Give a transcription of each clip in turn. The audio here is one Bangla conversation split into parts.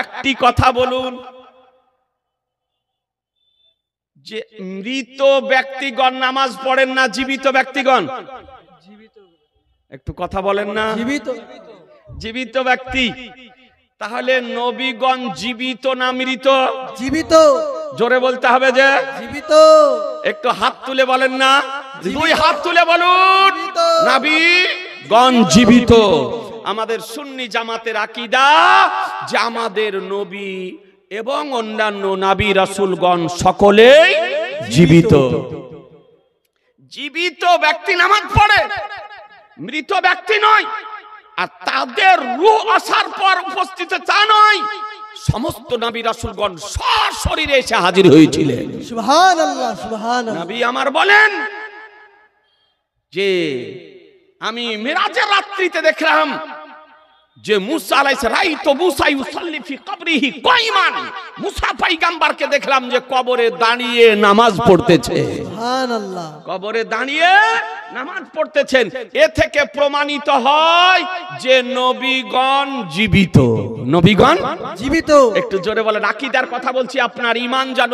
একটি কথা বলুন যে মৃত ব্যক্তিগণ নামাজ পড়েন না জীবিত ব্যক্তিগণ একটু কথা বলেন না জীবিত জীবিত ব্যক্তি তাহলে নবীগণ জীবিত না মৃত জীবিত জোরে বলতে হবে যে জীবিত একটু হাত তুলে বলেন না দুই হাত তুলে বলুন নাবি গণ জীবিত আমাদের সুন্নি জামাতের আকিদা যে আমাদের নবী এবং অন্যান্য নাবি রাসুলগণ সকলেই জীবিত জীবিত ব্যক্তি নামাজ পড়ে মৃত ব্যক্তি নয় আর তাদের রু আসার পর উপস্থিত তা নয় সমস্ত নাবি রাসুলগণ শরীরে এসে হাজির হয়েছিলেন নাবি আমার বলেন যে আমি মেরাজের রাত্রিতে দেখলাম যে মুসা আলাইহিস রাই তো মুসা ইউসাল্লি কবরিহি কয়মান মুসা পয়গম্বরকে দেখলাম যে কবরে দাঁড়িয়ে নামাজ পড়তেছে কবরে দাঁড়িয়ে নামাজ পড়তেছেন এ থেকে প্রমাণিত হয় যে নবীগণ জীবিত নবীগণ জীবিত একটু জোরে বলে আকিদার কথা বলছি আপনার ইমান যেন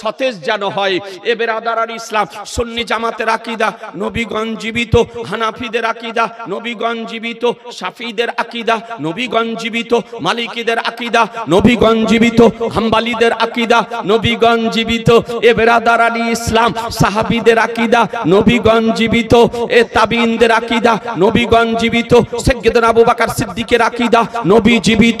সতেজ যেন হয় এ বেরাদার ইসলাম সন্নি জামাতের আকিদা নবীগণ জীবিত হানাফিদের আকিদা নবীগণ জীবিত সাফিদের আকিদা নবীগণ জীবিত মালিকীদের আকিদা নবীগণ জীবিত হাম্বালিদের আকিদা নবীগণ জীবিত এ বেরাদার ইসলাম সাহাবিদের আকিদা নবীগণ জীবিত এ তাবিনদের আকিদা নবীগণ জীবিত সেগেদন আবু বাকার সিদ্দিকের আকিদা নবী জীবিত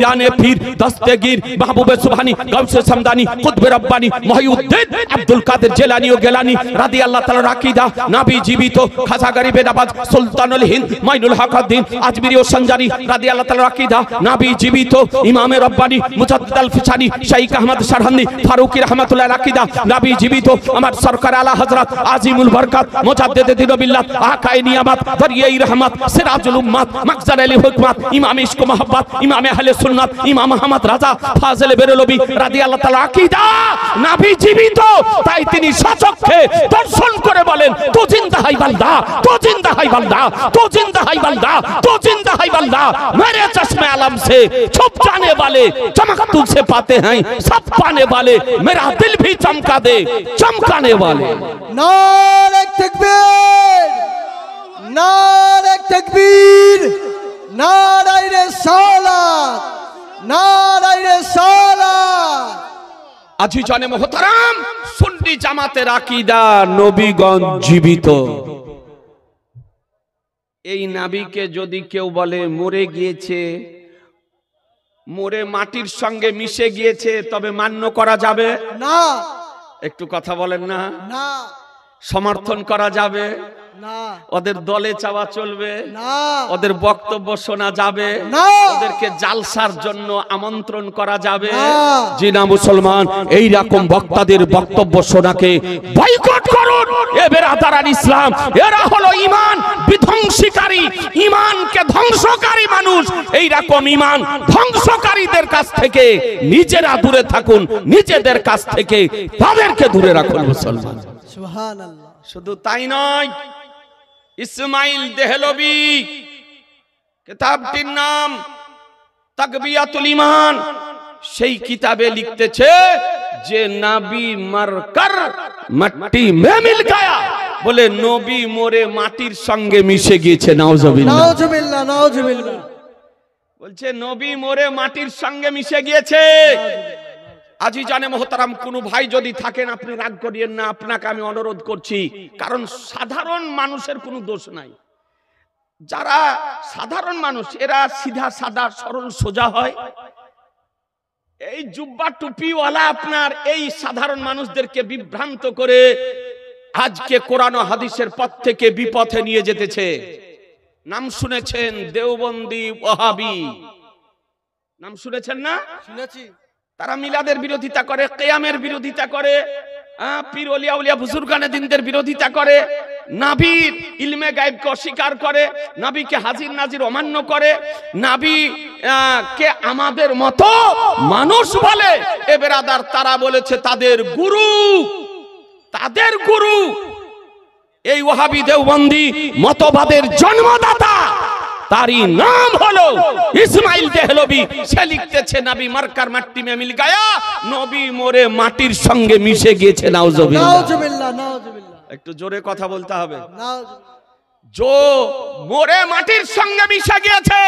वीरान पीर दस्तगीर महबूब सुबहानी गौस समदानी खुतब रब्बानी मोहिउद्दीन अब्दुल कादिर जिलानी और गेलानी रादी अल्लाह तआला राकीदा नबी जीवित खासा गरीबे नवाज सुल्तानुल हिंद माइनुल हक अद्दीन अजमेरी और संजानी रादी अल्लाह तआला राकीदा नबी जीवित इमाम रब्बानी मुजद्दद अल फिशानी शेख अहमद सरहंदी फारूक रहमतुल्लाह राकीदा नबी जीवित আমার সরকার আলা হযরত আজিমুল বরকত মুজাদ্দিদে দিন বিল্লাহ আকায়ে নিয়ামত দরিয়ায়ে রহমত সিরাজুল উম্মাত মাকজার আলী হুকমত ইমাম ইশক মোহাব্বত ইমাম আহলে সুন্নাত ইমাম আহমদ রাজা ফাজেল বেরলবি রাদিয়াল্লাহু তাআলা আকীদা নবী জীবিত তাই তিনি সচক্ষে দর্শন করে বলেন তো জিন্দা হাই বান্দা তো জিন্দা হাই বান্দা তো জিন্দা হাই বান্দা তো জিন্দা হাই বান্দা মেরে চশমে আলম সে छुप জানে वाले चमक तुझसे পাতে হ্যায় সব পানে वाले মেরা দিল ভি চমকা দে চমকানে वाले নারে তাকবীর নারে তাকবীর আজি জনে মোহতারাম সুন্নি জামাতের আকিদা নবীগঞ্জ জীবিত এই নাবিকে যদি কেউ বলে মরে গিয়েছে মরে মাটির সঙ্গে মিশে গিয়েছে তবে মান্য করা যাবে না একটু কথা বলেন না না সমর্থন করা যাবে ওদের দলে চাওয়া চলবে ওদের বক্তব্য শোনা যাবে ওদেরকে জালসার জন্য আমন্ত্রণ করা যাবে জিনা মুসলমান এই রকম বক্তাদের বক্তব্য শোনাকে বয়কট করুন এ বেরাদারান ইসলাম এরা হলো ইমান বিধ্বংসীকারী ইমানকে ধ্বংসকারী মানুষ এই রকম ইমান ধ্বংসকারীদের কাছ থেকে নিজেরা দূরে থাকুন নিজেদের কাছ থেকে তাদেরকে দূরে রাখুন মুসলমান সুবহানাল্লাহ শুধু তাই নয় ইসমাইল দেহলবি কিতাবটির নাম তাকবিয়াতুল ইমান সেই কিতাবে লিখতেছে যে নাবি মারকার মাটি মে মিল গায়া বলে নবী মোরে মাটির সঙ্গে মিশে গিয়েছে নাউজুবিল্লাহ নাউজুবিল্লাহ নাউজুবিল্লাহ বলছে নবী মোরে মাটির সঙ্গে মিশে গিয়েছে আজি জানে মোহতারাম কোনো ভাই যদি থাকেন আপনি রাগ করিয়েন না আপনাকে আমি অনুরোধ করছি কারণ সাধারণ মানুষের কোনো দোষ নাই যারা সাধারণ মানুষ এরা সিধা সাদা সরল সোজা হয় এই জুব্বা টুপিওয়ালা আপনার এই সাধারণ মানুষদেরকে বিভ্রান্ত করে আজকে কোরআন হাদিসের পথ থেকে বিপথে নিয়ে যেতেছে নাম শুনেছেন দেওবন্দি ওহাবি নাম শুনেছেন না শুনেছি তারা মিলাদের বিরোধিতা করে কেয়ামের বিরোধিতা করে উলিয়া বিরোধিতা করে ইলমে করে হাজির নাজির অমান্য করে নাবি কে আমাদের মতো মানুষ বলে এ বেরাদার তারা বলেছে তাদের গুরু তাদের গুরু এই ওহাবি দেওবন্দি মতবাদের জন্মদাতা তারই নাম হলো ইসমাইল দেহলবি সে লিখতেছে নাবি মার্কার মাটি মে মিল গায়া নবী মোরে মাটির সঙ্গে মিশে গিয়েছে নাউজুবিল্লাহ একটু জোরে কথা বলতে হবে জো মোরে মাটির সঙ্গে মিশে গিয়েছে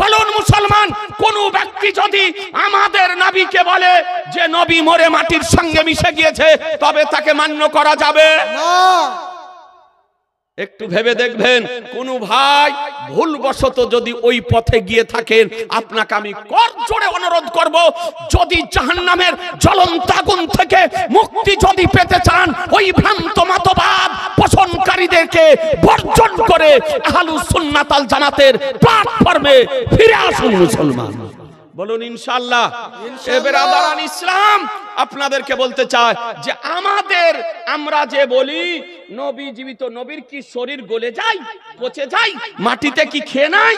বলুন মুসলমান কোন ব্যক্তি যদি আমাদের নবীকে বলে যে নবী মোরে মাটির সঙ্গে মিশে গিয়েছে তবে তাকে মান্য করা যাবে না একটু ভেবে দেখবেন কোন ভাই ভুলবশত যদি ওই পথে গিয়ে থাকেন আপনাকে আমি কর জোরে অনুরোধ করব যদি জাহান্নামের জ্বলন্ত আগুন থেকে মুক্তি যদি পেতে চান ওই ভ্রান্ত মতবাদ পোষণকারীদেরকে বর্জন করে আহলুস সুন্নাতাল আল প্ল্যাটফর্মে ফিরে আসুন মুসলমান বলুন ইনশাল্লাহ বেরাদারান ইসলাম আপনাদেরকে বলতে চায় যে আমাদের আমরা যে বলি নবী জীবিত নবীর কি শরীর গলে যায় পচে যায় মাটিতে কি খেয়ে নাই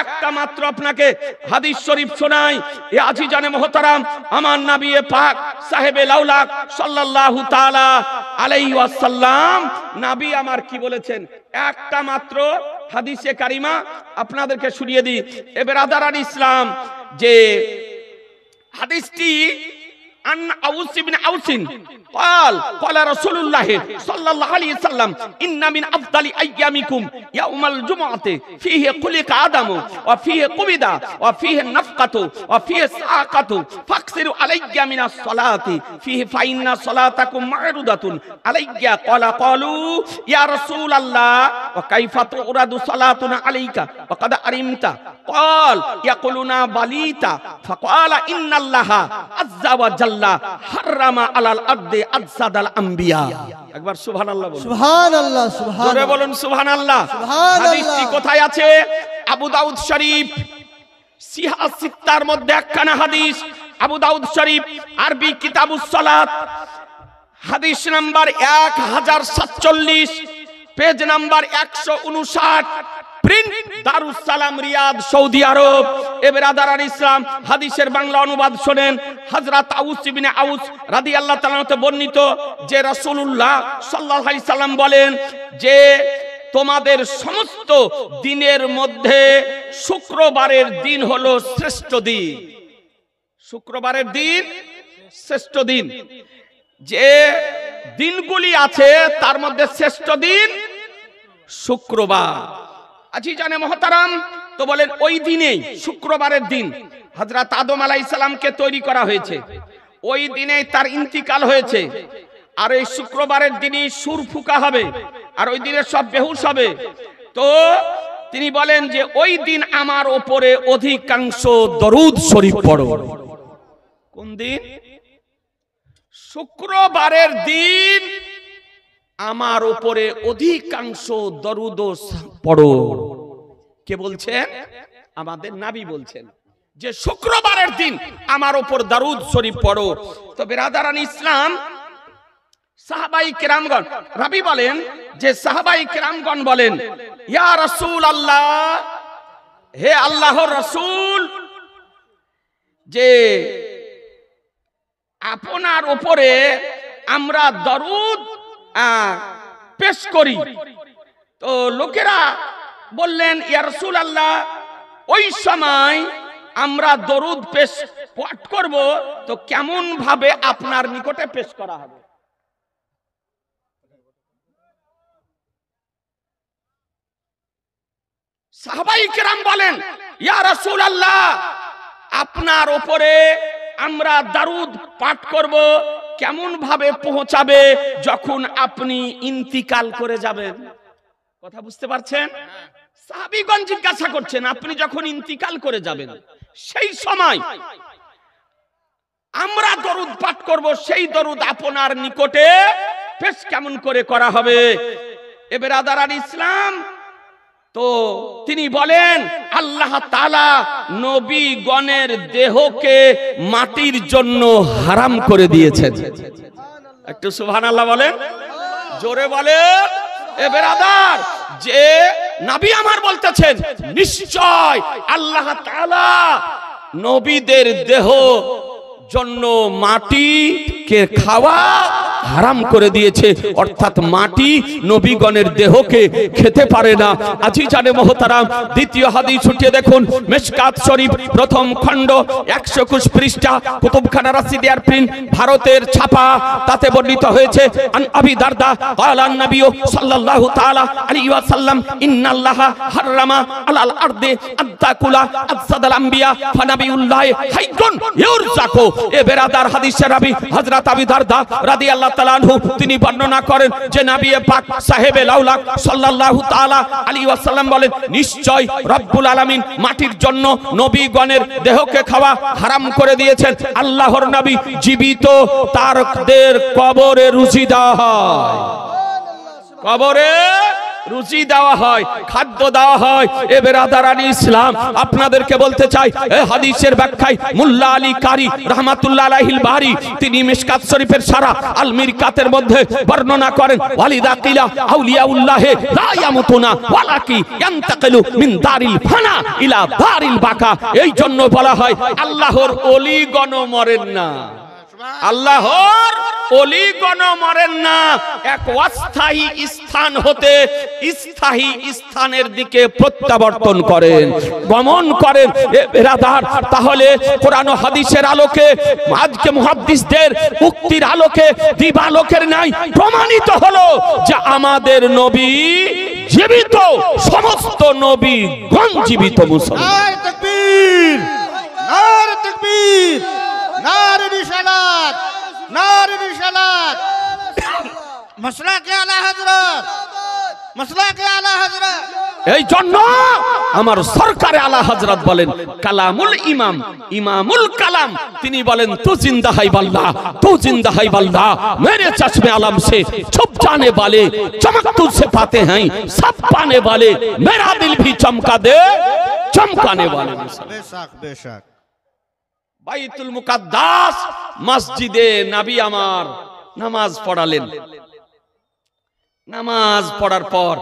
একটা মাত্র আপনাকে হাদিস শরীফ শোনাই এ আজি জানে মহতারাম আমার নাবিয়ে পাক সাহেবে লাউলাক সাল্লাল্লাহু তাআলা আলাইহি ওয়াসাল্লাম নাবি আমার কি বলেছেন একটা মাত্র হাদিসে কারিমা আপনাদেরকে শুনিয়ে দিই এ বেরাদারান ইসলাম যে হাদিসটি আন আউস ইবনে আউসিন قال قال رسول الله صلى الله عليه وسلم ان من افضل ايامكم يوم الجمعه فيه خلق ادم وفيه قبض وفيه نفقه وفيه ساقه فاكثروا علي من الصلاه فيه فان صلاتكم معروضه علي قال قالوا يا رسول الله وكيف تعرض صلاتنا عليك وقد ارمت قال يقولنا بليت فقال ان الله عز وجل আল্লাহ হাররামা আলাল আব্দে আদসাদাল আম্বিয়া একবার সুবহানাল্লাহ বলুন সুবহানাল্লাহ সুবহান জোরে বলুন সুবহানাল্লাহ হাদিসটি কোথায় আছে আবু দাউদ শরীফ সিহা সিত্তার মধ্যে একখানা হাদিস আবু দাউদ শরীফ আরবি কিতাবুস সালাত হাদিস নাম্বার এক হাজার সাতচল্লিশ পেজ নাম্বার একশো উনষাট প্রিন্ট রিয়াদ সৌদি আরব আর ইসলাম হাদিসের বাংলা অনুবাদ শোনেন আউস আল্লাহ বর্ণিত যে সাল্লাহ বলেন যে তোমাদের সমস্ত দিনের মধ্যে শুক্রবারের দিন হলো শ্রেষ্ঠ দিন শুক্রবারের দিন শ্রেষ্ঠ দিন যে দিনগুলি আছে তার মধ্যে শ্রেষ্ঠ দিন শুক্রবার আজি জানে মহতারাম তো বলেন ওই দিনেই শুক্রবারের দিন হজরত আদম আলাই ইসলামকে তৈরি করা হয়েছে ওই দিনেই তার ইন্তিকাল হয়েছে আর এই শুক্রবারের দিনই সুর ফুকা হবে আর ওই দিনে সব বেহুশ হবে তো তিনি বলেন যে ওই দিন আমার ওপরে অধিকাংশ দরুদ শরীফ পড়ো কোন দিন শুক্রবারের দিন আমার উপরে অধিকাংশ দরুদ পড়ো কে বলছেন আমাদের নাবি বলছেন যে শুক্রবারের দিন আমার ওপর দারুদ শরীফ পড়ো তো বেরাদারান ইসলাম সাহাবাই কেরামগণ রাবি বলেন যে সাহাবাই কেরামগণ বলেন ইয়া রসুল আল্লাহ হে আল্লাহ রসুল যে আপনার উপরে আমরা দরুদ পেশ করি তো লোকেরা বললেন ইয়ারসুল আল্লাহ ওই সময় আমরা দরুদ পেশ পাঠ করব তো কেমন ভাবে আপনার নিকটে পেশ করা হবে সাহবাই কেরাম বলেন ইয়া রসুল আল্লাহ আপনার ওপরে আমরা দারুদ পাঠ করব কেমন ভাবে পৌঁছাবে যখন আপনি ইন্তিকাল করে যাবেন কথা বুঝতে পারছেন সাহাবিগণ জিজ্ঞাসা করছেন আপনি যখন ইন্তিকাল করে যাবেন সেই সময় আমরা দরুদ পাঠ করব সেই দরুদ আপনার নিকটে পেশ কেমন করে করা হবে আদার আর ইসলাম তো তিনি বলেন আল্লাহ তালা নবীগণের দেহকে মাটির জন্য হারাম করে দিয়েছেন একটু সুহান আল্লাহ বলেন জোরে বলে এবার যে নাবি আমার বলতেছেন নিশ্চয় আল্লাহ তালা নবীদের দেহ জন্য মাটিকে খাওয়া হারাম করে দিয়েছে অর্থাৎ মাটি নবীগণের দেহকে খেতে পারে না আজি জানে মহতারাম দ্বিতীয় হাদি ছুটিয়ে দেখুন মেশকাত শরীফ প্রথম খণ্ড একশো কুশ পৃষ্ঠা কুতুবখানা দেয়ার প্রিন্ট ভারতের ছাপা তাতে বর্ণিত হয়েছে আবি দারদা তাআলা ইন্নাল্লাহ হাররামা আলাল আরদে আসাদাল আম্বিয়া ফানাবিউল্লাহ এ বেরাদার হাদিসের রাবি হযরত আবি দারদা রাদিয়াল্লাহু তালানহু তিনি বর্ণনা করেন যে নাবিয়ে পাক সাহেবে লাউলা সাল্লাল্লাহু তাআলা আলাইহি ওয়াসাল্লাম বলেন নিশ্চয় রব্বুল আলামিন মাটির জন্য নবীগণের দেহকে খাওয়া হারাম করে দিয়েছেন আল্লাহর নবী জীবিত তারদের কবরে রুজি দেওয়া হয় কবরে রুচি দেওয়া হয় খাদ্য দেওয়া হয় এ বেরাদারানি ইসলাম আপনাদেরকে বলতে চাই এ হাদিসের ব্যাখ্যায় মুল্লা আলী কারি রহমাতুল্লাহ আলাহিল বাহারি তিনি মিসকাত শরীফের সারা আলমির কাতের মধ্যে বর্ণনা করেন ওয়ালিদা কিলা আউলিয়া উল্লাহে রায়ামুতুনা ওয়ালাকি ইয়ান্তাকিলু মিন দারিল ফানা ইলা দারিল বাকা এই জন্য বলা হয় আল্লাহর ওলি গণ মরেন না আল্লাহর অলিগণ মরেন না এক অস্থায়ী স্থান হতে স্থায়ী স্থানের দিকে প্রত্যাবর্তন করেন গমন করেন তাহলে কোরআন হাদিসের আলোকে আজকে মহাদিসদের উক্তির আলোকে দিবালোকের নাই প্রমাণিত হলো যে আমাদের নবী জীবিত সমস্ত নবী গণ জীবিত মুসলমান এই জন্য আমার সরকারে আলা হজরত বলেন কালামুল ইমাম ইমামুল কালাম তিনি বলেন তু জিন্দা হাই বাল্লা তু জিন্দা হাই বাল্লা মেরে চশমে আলম সে ছুপ जाने वाले চমক तुझसे पाते हैं सब पाने वाले मेरा दिल भी चमका दे चमकाने वाले बेशक बेशक বাইতুল মুকাদ্দাস মসজিদে নাবি আমার নামাজ পড়ালেন নামাজ পড়ার পর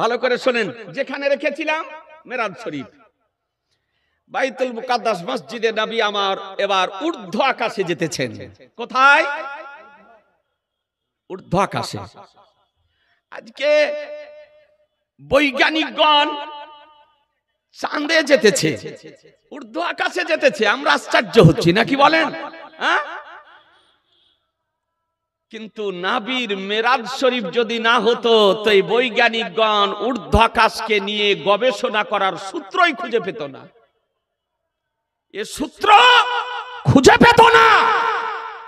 ভালো করে শোনেন যেখানে রেখেছিলাম মেরাজ শরীফ বাইতুল মুকাদ্দাস মসজিদে নবী আমার এবার ঊর্ধ্ব আকাশে যেতেছেন কোথায় ঊর্ধ্ব আকাশে আজকে বৈজ্ঞানিকগণ চাঁদে যেতেছে উর্ধু আকাশে যেতেছে আমরা আশ্চর্য হচ্ছি নাকি বলেন হ্যাঁ? কিন্তু নাবির মেরাজ শরীফ যদি না হতো তো এই বৈজ্ঞানিকগণ ঊর্ধ্ব আকাশকে নিয়ে গবেষণা করার সূত্রই খুঁজে পেত না এ সূত্র খুঁজে পেত না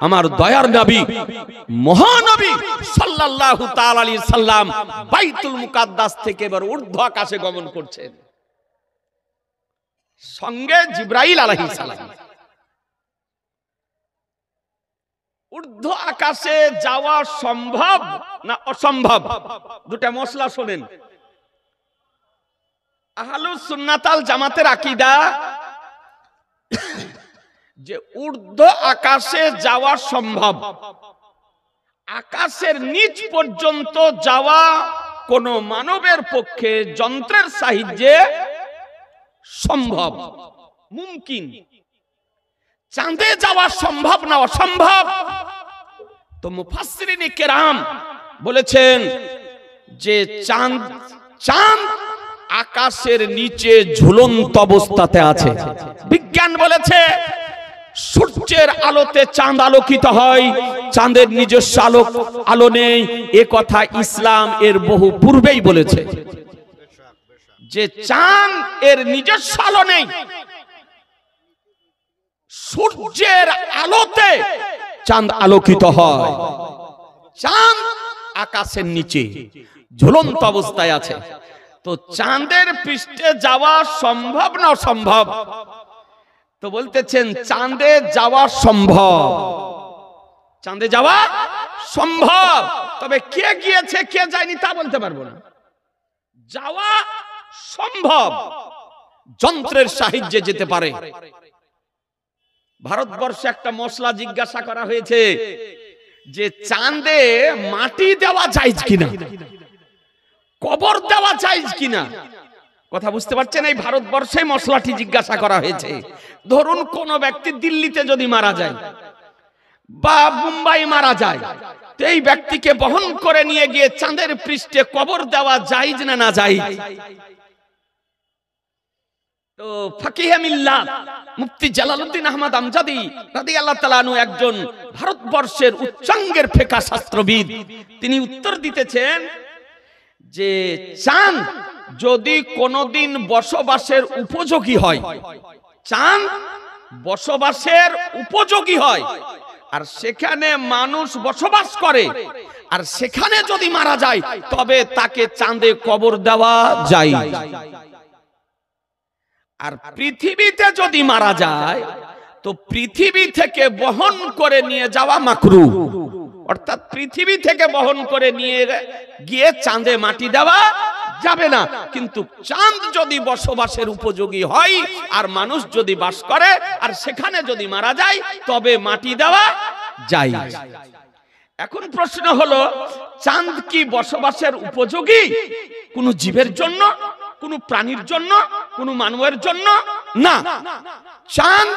আমার দয়ার নবী মহানবী সাল্লাল্লাহু তাআলা আলী সাল্লাম বাইতুল মুকাদ্দাস থেকে এবার ঊর্ধ্ব আকাশে গমন করছেন সঙ্গে জিব্রাইল আলহি সালাম ঊর্ধ্ব আকাশে যাওয়া সম্ভব না অসম্ভব দুটা মশলা শোনেন আহলু সুন্নাতাল জামাতের আকিদা যে ঊর্ধ্ব আকাশে যাওয়া সম্ভব আকাশের নিচ পর্যন্ত যাওয়া কোনো মানবের পক্ষে যন্ত্রের সাহায্যে সম্ভব মুমকিন চাঁদে যাওয়া সম্ভব না অসম্ভব তো মুফাসরিনী কেরাম বলেছেন যে চাঁদ চাঁদ আকাশের নিচে ঝুলন্ত অবস্থাতে আছে বিজ্ঞান বলেছে সূর্যের আলোতে চাঁদ আলোকিত হয় চাঁদের নিজস্ব আলো আলো নেই এ কথা ইসলাম এর বহু পূর্বেই বলেছে যে চাঁদ এর নিজস্ব আলো নেই সূর্যের আলোতে চাঁদ আলোকিত হয় চাঁদ আকাশের নিচে ঝুলন্ত অবস্থায় আছে তো চাঁদের পৃষ্ঠে যাওয়া সম্ভব না সম্ভব তো বলতেছেন চাঁদে যাওয়া সম্ভব চাঁদে যাওয়া সম্ভব তবে কে গিয়েছে কে যায়নি তা বলতে পারবো না যাওয়া সম্ভব যন্ত্রের সাহায্যে যেতে পারে ভারতবর্ষে একটা মশলা জিজ্ঞাসা করা হয়েছে যে চাঁদে মাটি দেওয়া যায় কিনা কবর দেওয়া যায় কিনা কথা বুঝতে পারছেন এই ভারতবর্ষে মশলাটি জিজ্ঞাসা করা হয়েছে ধরুন কোন ব্যক্তি দিল্লিতে যদি মারা যায় বা মুম্বাই মারা যায় তো এই ব্যক্তিকে বহন করে নিয়ে গিয়ে চাঁদের পৃষ্ঠে কবর দেওয়া যায় না না যায় তো ফাকিহামিল্লাহ মুফতি জালালউদ্দিন আহমদ আমজাদি রাদিয়াল্লাহু তাআলা নু একজন ভারতবর্ষের উচ্চাঙ্গের ফেঁকা শাস্ত্রবিদ তিনি উত্তর দিতেছেন যে চাঁদ যদি কোনদিন বসবাসের উপযোগী হয় চাঁদ বসবাসের উপযোগী হয় আর সেখানে মানুষ বসবাস করে আর সেখানে যদি মারা যায় তবে তাকে চাঁদে কবর দেওয়া যায় আর পৃথিবীতে যদি মারা যায় তো পৃথিবী থেকে বহন করে নিয়ে যাওয়া মাকরু অর্থাৎ পৃথিবী থেকে বহন করে নিয়ে গিয়ে চাঁদে মাটি দেওয়া যাবে না কিন্তু চাঁদ যদি বসবাসের উপযোগী হয় আর মানুষ যদি বাস করে আর সেখানে যদি মারা যায় তবে মাটি দেওয়া যায় এখন প্রশ্ন হলো চাঁদ কি বসবাসের উপযোগী কোন জীবের জন্য কোনো প্রাণীর জন্য কোনো মানুষের জন্য না চাঁদ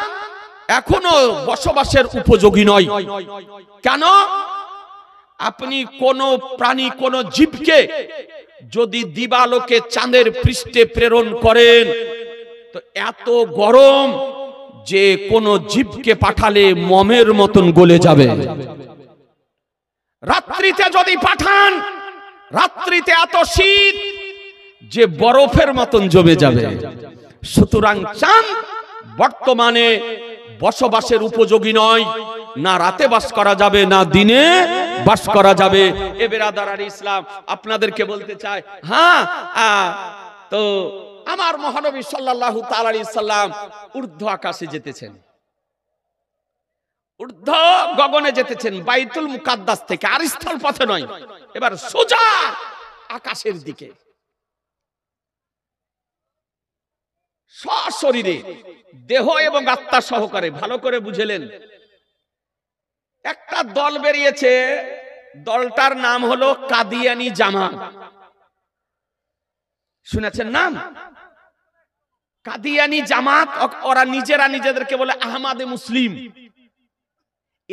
এখনো বসবাসের উপযোগী নয় কেন আপনি কোন প্রাণী কোন জীবকে যদি দিবালোকে চাঁদের পৃষ্ঠে প্রেরণ করেন তো এত গরম যে কোন জীবকে পাঠালে মমের মতন গলে যাবে রাত্রিতে যদি পাঠান রাত্রিতে এত শীত যে বরফের মতন জমে যাবে সুতরাং চাঁদ বর্তমানে বসবাসের উপযোগী নয় না রাতে বাস করা যাবে না দিনে বাস করা যাবে এ বেরাদার ইসলাম আপনাদেরকে বলতে চাই হ্যাঁ তো আমার মহানবী সাল্লাহ তালি সাল্লাম ঊর্ধ্ব আকাশে যেতেছেন ঊর্ধ্ব গগনে যেতেছেন বাইতুল মুকাদ্দাস থেকে আর স্থল পথে নয় এবার সোজা আকাশের দিকে সশরীরে দেহ এবং আত্মা সহকারে ভালো করে বুঝেলেন একটা দল বেরিয়েছে দলটার নাম হলো কাদিয়ানি জামা শুনেছেন নাম কাদিয়ানি জামাত ওরা নিজেরা নিজেদেরকে বলে আহমাদে মুসলিম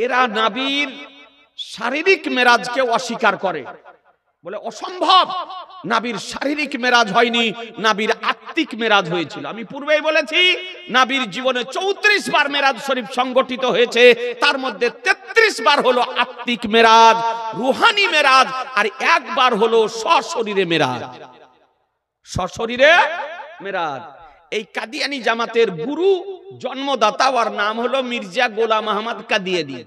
এরা নাবির শারীরিক মেরাজকে অস্বীকার করে বলে অসম্ভব নাবির শারীরিক মেরাজ হয়নি নাবির আত্মিক মেরাজ হয়েছিল আমি পূর্বেই বলেছি নাবির জীবনে চৌত্রিশ বার মেরাজ শরীফ সংগঠিত হয়েছে তার মধ্যে তেত্রিশ বার হলো আত্মিক মেরাজ রুহানি মেরাজ আর একবার হলো সশরীরে মেরাজ সশরীরে মেরাজ এই কাদিয়ানি জামাতের গুরু জন্মদাতা ওর নাম হলো মির্জা গোলাম আহমদ কাদিয়ানি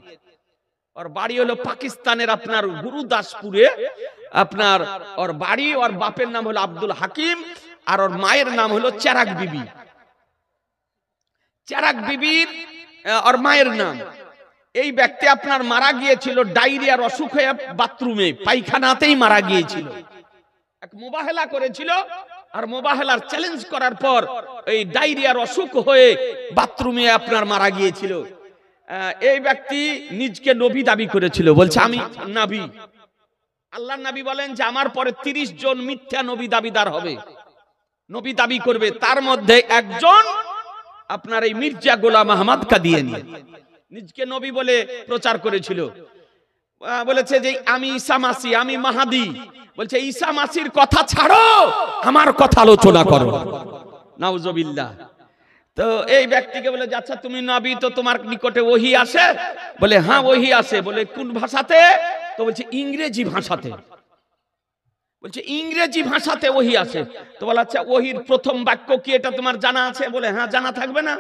ওর বাড়ি হলো পাকিস্তানের আপনার গুরুদাসপুরে আপনার ওর বাড়ি ওর বাপের নাম হলো আব্দুল হাকিম আর ওর মায়ের নাম হলো চারাক বিবি চারাক বিবির ওর মায়ের নাম এই ব্যক্তি আপনার মারা গিয়েছিল ডায়রিয়ার অসুখ হয়ে বাথরুমে পায়খানাতেই মারা গিয়েছিল এক মোবাহেলা করেছিল আর মোবাহেলার চ্যালেঞ্জ করার পর এই ডায়রিয়ার অসুখ হয়ে বাথরুমে আপনার মারা গিয়েছিল এই ব্যক্তি নিজকে নবী দাবি করেছিল বলছে আমি নাবি আল্লাহ নাবি বলেন যে আমার পরে তিরিশ জন মিথ্যা নবী দাবিদার হবে নবী দাবি করবে তার মধ্যে একজন আপনার এই মির্জা গোলাম আহমদ নিয়ে নিজকে নবী বলে প্রচার করেছিল বলেছে যে আমি ইসা মাসি আমি মাহাদি বলছে ইসা মাসির কথা ছাড়ো আমার কথা আলোচনা করো নাউজবিল্লাহ তো এই ব্যক্তিকে বলে আচ্ছা তুমি নবী তো তোমার নিকটে ওহি আসে বলে হ্যাঁ ওহি আসে বলে কোন ভাষাতে তো বলছে ইংরেজি ভাষাতে বলছে ইংরেজি ভাষাতে ওহি আছে তো বলে আচ্ছা ওহির প্রথম বাক্য কি এটা তোমার জানা আছে বলে হ্যাঁ জানা থাকবে না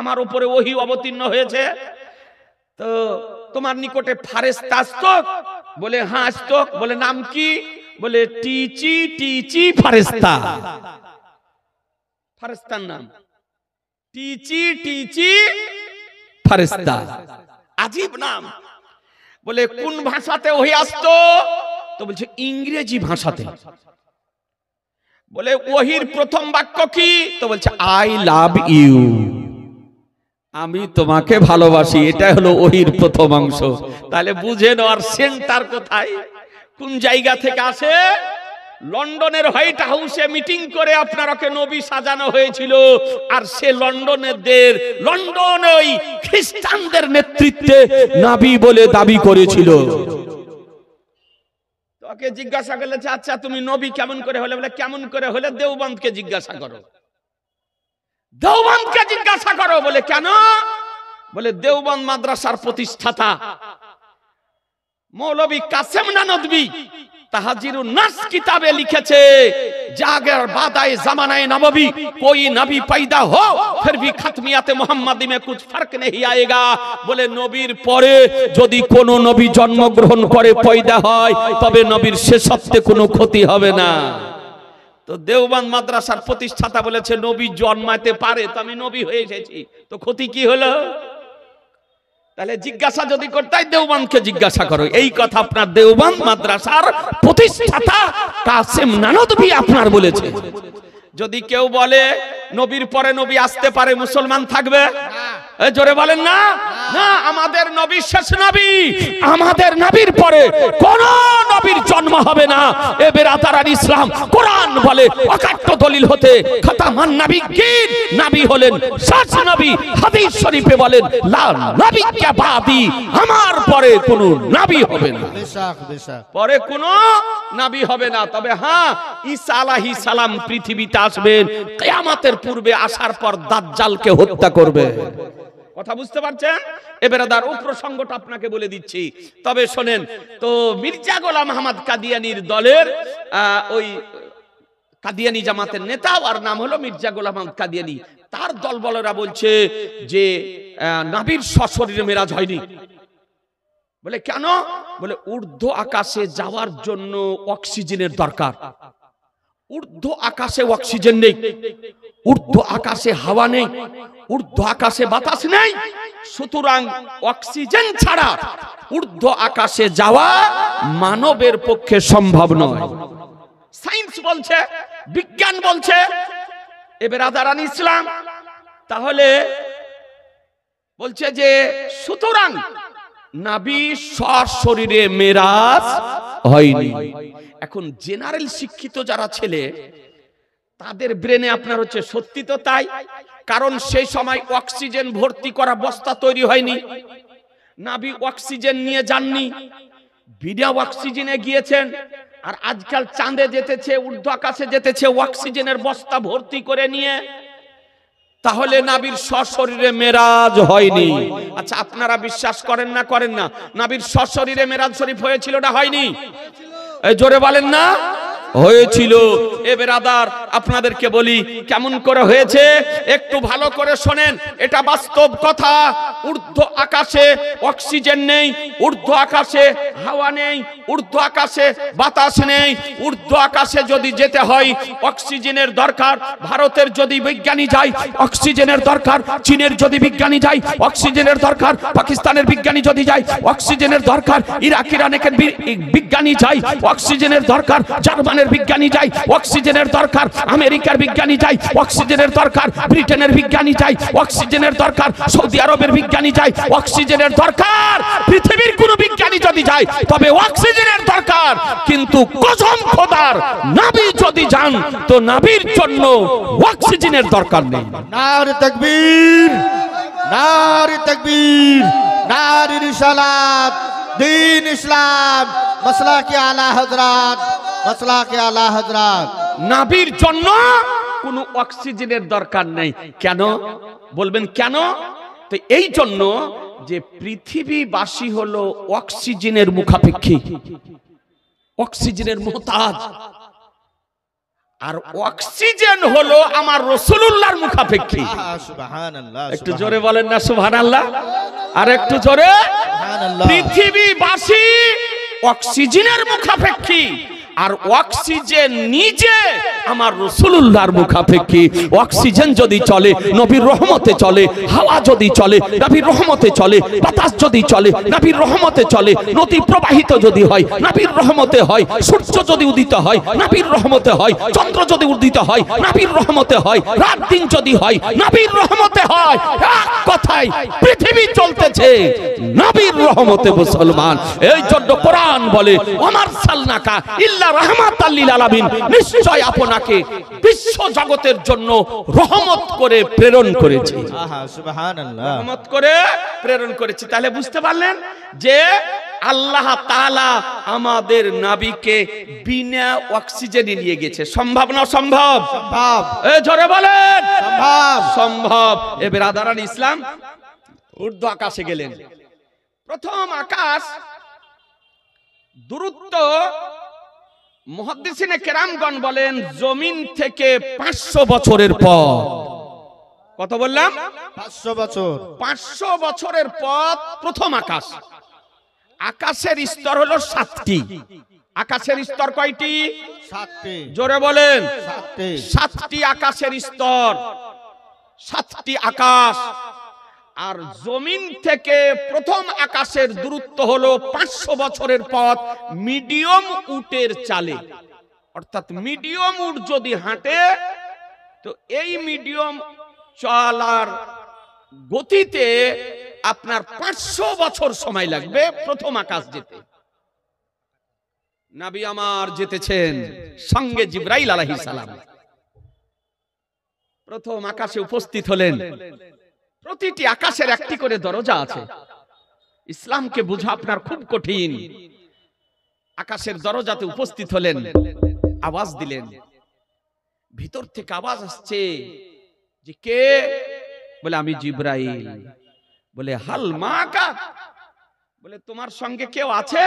আমার উপরে ওহি অবতীর্ণ হয়েছে তো তোমার নিকটে ফারেস্তা আসতো বলে হ্যাঁ আসতো বলে নাম কি বলে টিচি টিচি ফারেস্তা ফারেস্তার নাম টিচি টিচি ফারেস্তা আজীব নাম বলে কোন ভাষাতে ওহি আসতো তো বলছে ইংরেজি ভাষাতে বলে ওহির প্রথম বাক্য কি তো বলছে আই লাভ ইউ আমি তোমাকে ভালোবাসি এটা হলো ওহির প্রথম অংশ তাহলে বুঝে নেওয়ার সেন্টার কোথায় কোন জায়গা থেকে আসে লন্ডনের হোয়াইট হাউসে মিটিং করে আপনারাকে নবী সাজানো হয়েছিল আর সে লন্ডনের লন্ডন ওই খ্রিস্টানদের নেতৃত্বে নাবি বলে দাবি করেছিল ওকে জিজ্ঞাসা করলে আচ্ছা তুমি নবী কেমন করে হলে বলে কেমন করে হলে দেওবন্দকে জিজ্ঞাসা করো দেওবন্দকে জিজ্ঞাসা করো বলে কেন বলে দেওবন্দ মাদ্রাসার প্রতিষ্ঠাতা মৌলবী কাসেম নানদবী তাহাজিরুন নাস কিতাবে লিখেছে নবী हो फिर भी খতমিয়াত আয়েগা বলে নবীর পরে যদি নবী করে পয়দা হয় তবে নবীর শেষত্বে কোনো ক্ষতি হবে না তো দেওবান মাদ্রাসার প্রতিষ্ঠাতা বলেছে নবী জন্মাতে পারে তো আমি নবী হয়ে এসেছি তো ক্ষতি কি হলো তাহলে জিজ্ঞাসা যদি করতাই দেওবানকে জিজ্ঞাসা করো এই কথা আপনার দেওবান মাদ্রাসার প্রতিষ্ঠাতা কাসেম নানদবি আপনার বলেছে যদি কেউ বলে নবীর পরে নবী আসতে পারে মুসলমান থাকবে জোরে বলেন না না আমাদের নবী শেষ নবী আমাদের নবীর পরে কোন নবীর জন্ম হবে না এ বেরাতার আর ইসলাম কোরআন বলে অকাট্য দলিল হতে খাতামান নবী গীত নবী হলেন শেষ নবী হাদিস শরীফে বলেন লা নবী কে বাদি আমার পরে কোন নবী হবে না পরে কোন নবী হবে না তবে হ্যাঁ ঈসা আলাইহিস সালাম পৃথিবীতে আসবেন কিয়ামতের পূর্বে আসার পর দাজ্জালকে হত্যা করবে কথা বুঝতে পারছেন এবারে তার প্রসঙ্গটা আপনাকে বলে দিচ্ছি তবে শোনেন তো মির্জা গোলাম আহমদ কাদিয়ানির দলের ওই কাদিয়ানি জামাতের নেতা আর নাম হলো মির্জা গোলাম আহমদ কাদিয়ানি তার দলবলরা বলছে যে নাবির সশরীরে মেরাজ হয়নি বলে কেন বলে ঊর্ধ্ব আকাশে যাওয়ার জন্য অক্সিজেনের দরকার ঊর্ধ্ব আকাশে অক্সিজেন নেই ঊর্ধ্ব আকাশে হাওয়া নেই ঊর্ধ্ব আকাশে বাতাস নেই সুতরাং অক্সিজেন ছাড়া ঊর্ধ্ব আকাশে যাওয়া মানবের পক্ষে সম্ভব নয় সায়েন্স বলছে বিজ্ঞান বলছে এবার আদারান ইসলাম তাহলে বলছে যে সুতরাং নাবি শরীরে মেরাজ হয়নি এখন জেনারেল শিক্ষিত যারা ছেলে তাদের ব্রেনে আপনার হচ্ছে সত্যি তো তাই কারণ সেই সময় অক্সিজেন ভর্তি করা বস্তা তৈরি হয়নি নাবি অক্সিজেন নিয়ে যাননি বিনা অক্সিজেনে গিয়েছেন আর আজকাল চাঁদে যেতেছে ঊর্ধ্ব আকাশে যেতেছে অক্সিজেনের বস্তা ভর্তি করে নিয়ে তাহলে নাবির সশরীরে মেরাজ হয়নি আচ্ছা আপনারা বিশ্বাস করেন না করেন না নাবির সশরীরে মেরাজ শরীফ হয়েছিল হয়নি জোরে বলেন না হয়েছিল এবার আদার আপনাদেরকে বলি কেমন করে হয়েছে একটু ভালো করে শোনেন এটা বাস্তব কথা ঊর্ধ্ব আকাশে অক্সিজেন নেই ঊর্ধ্ব আকাশে হাওয়া নেই ঊর্ধ্ব আকাশে বাতাস নেই ঊর্ধ্ব আকাশে যদি যেতে হয় অক্সিজেনের দরকার ভারতের যদি বিজ্ঞানী যায় অক্সিজেনের দরকার চীনের যদি বিজ্ঞানী যায় অক্সিজেনের দরকার পাকিস্তানের বিজ্ঞানী যদি যায় অক্সিজেনের দরকার ইরাকের অনেকের বিজ্ঞানী যায় অক্সিজেনের দরকার জার্মানের ব্রিটেনের বিজ্ঞানী চাই অক্সিজেনের দরকার আমেরিকার বিজ্ঞানী চাই অক্সিজেনের দরকার ব্রিটেনের বিজ্ঞানী চাই অক্সিজেনের দরকার সৌদি আরবের বিজ্ঞানী চাই অক্সিজেনের দরকার পৃথিবীর কোন বিজ্ঞানী যদি যায় তবে অক্সিজেনের দরকার কিন্তু কসম খোদার নাবি যদি যান তো নাবির জন্য অক্সিজেনের দরকার নেই নারে তাকবীর নারে তাকবীর নারে রিসালাত دین ইসলাম مسئلہ کے اعلیٰ حضرات মাসলাকে আলা হযরত নাবির জন্য কোনো অক্সিজেনের দরকার নেই কেন বলবেন কেন তো এই জন্য যে পৃথিবীবাসী হলো অক্সিজেনের মুখাপেক্ষী অক্সিজেনের মোহতাজ আর অক্সিজেন হলো আমার রসুলুল্লাহর মুখাপেক্ষী একটু জোরে বলেন না সুহান আল্লাহ আর একটু জোরে পৃথিবীবাসী অক্সিজেনের মুখাপেক্ষী আর অক্সিজেন নিজে আমার রসুল্লাহর মুখাপেক্ষি অক্সিজেন যদি চলে নবীর রহমতে চলে হাওয়া যদি চলে নবীর রহমতে চলে বাতাস যদি চলে নবীর রহমতে চলে নদী প্রবাহিত যদি হয় নবীর রহমতে হয় সূর্য যদি উদিত হয় নবীর রহমতে হয় চন্দ্র যদি উদিত হয় নবীর রহমতে হয় রাত দিন যদি হয় নবীর রহমতে হয় এক কথায় পৃথিবী চলতেছে নবীর রহমতে মুসলমান এই জন্য কোরআন বলে আমার সালনাকা ইল্লা আল্লাহ রহমত রাহমাতাল্লিল আলামিন নিশ্চয় আপনাকে বিশ্ব জগতের জন্য রহমত করে প্রেরণ করেছি রহমত করে প্রেরণ করেছি তাহলে বুঝতে পারলেন যে আল্লাহ তালা আমাদের নাবিকে বিনা অক্সিজেনে নিয়ে গেছে সম্ভব না সম্ভব সম্ভব এ জোরে বলেন সম্ভব সম্ভব এ বেরাদারান ইসলাম ঊর্ধ্ব আকাশে গেলেন প্রথম আকাশ দূরত্ব মহাদ্দেশিনে কেরামগণ বলেন জমিন থেকে পাঁচশো বছরের পর কত বললাম পাঁচশো বছর পাঁচশো বছরের পথ প্রথম আকাশ আকাশের স্তর হলো সাতটি আকাশের স্তর কয়টি সাতটি জোরে বলেন সাতটি আকাশের স্তর সাতটি আকাশ আর জমিন থেকে প্রথম আকাশের দূরত্ব হলো পাঁচশো বছরের পথ মিডিয়াম উটের চালে অর্থাৎ মিডিয়াম উট যদি হাঁটে তো এই মিডিয়াম চলার গতিতে আপনার পাঁচশো বছর সময় লাগবে প্রথম আকাশ যেতে নাবি আমার যেতেছেন সঙ্গে জিব্রাইল আলহিস সালাম প্রথম আকাশে উপস্থিত হলেন প্রতিটি আকাশের একটি করে দরজা আছে ইসলামকে বোঝা আপনার খুব কঠিন আকাশের দরজাতে উপস্থিত হলেন আওয়াজ দিলেন ভিতর থেকে আওয়াজ আসছে যে কে বলে আমি জিব্রাইল বলে হাল মা কা বলে তোমার সঙ্গে কেউ আছে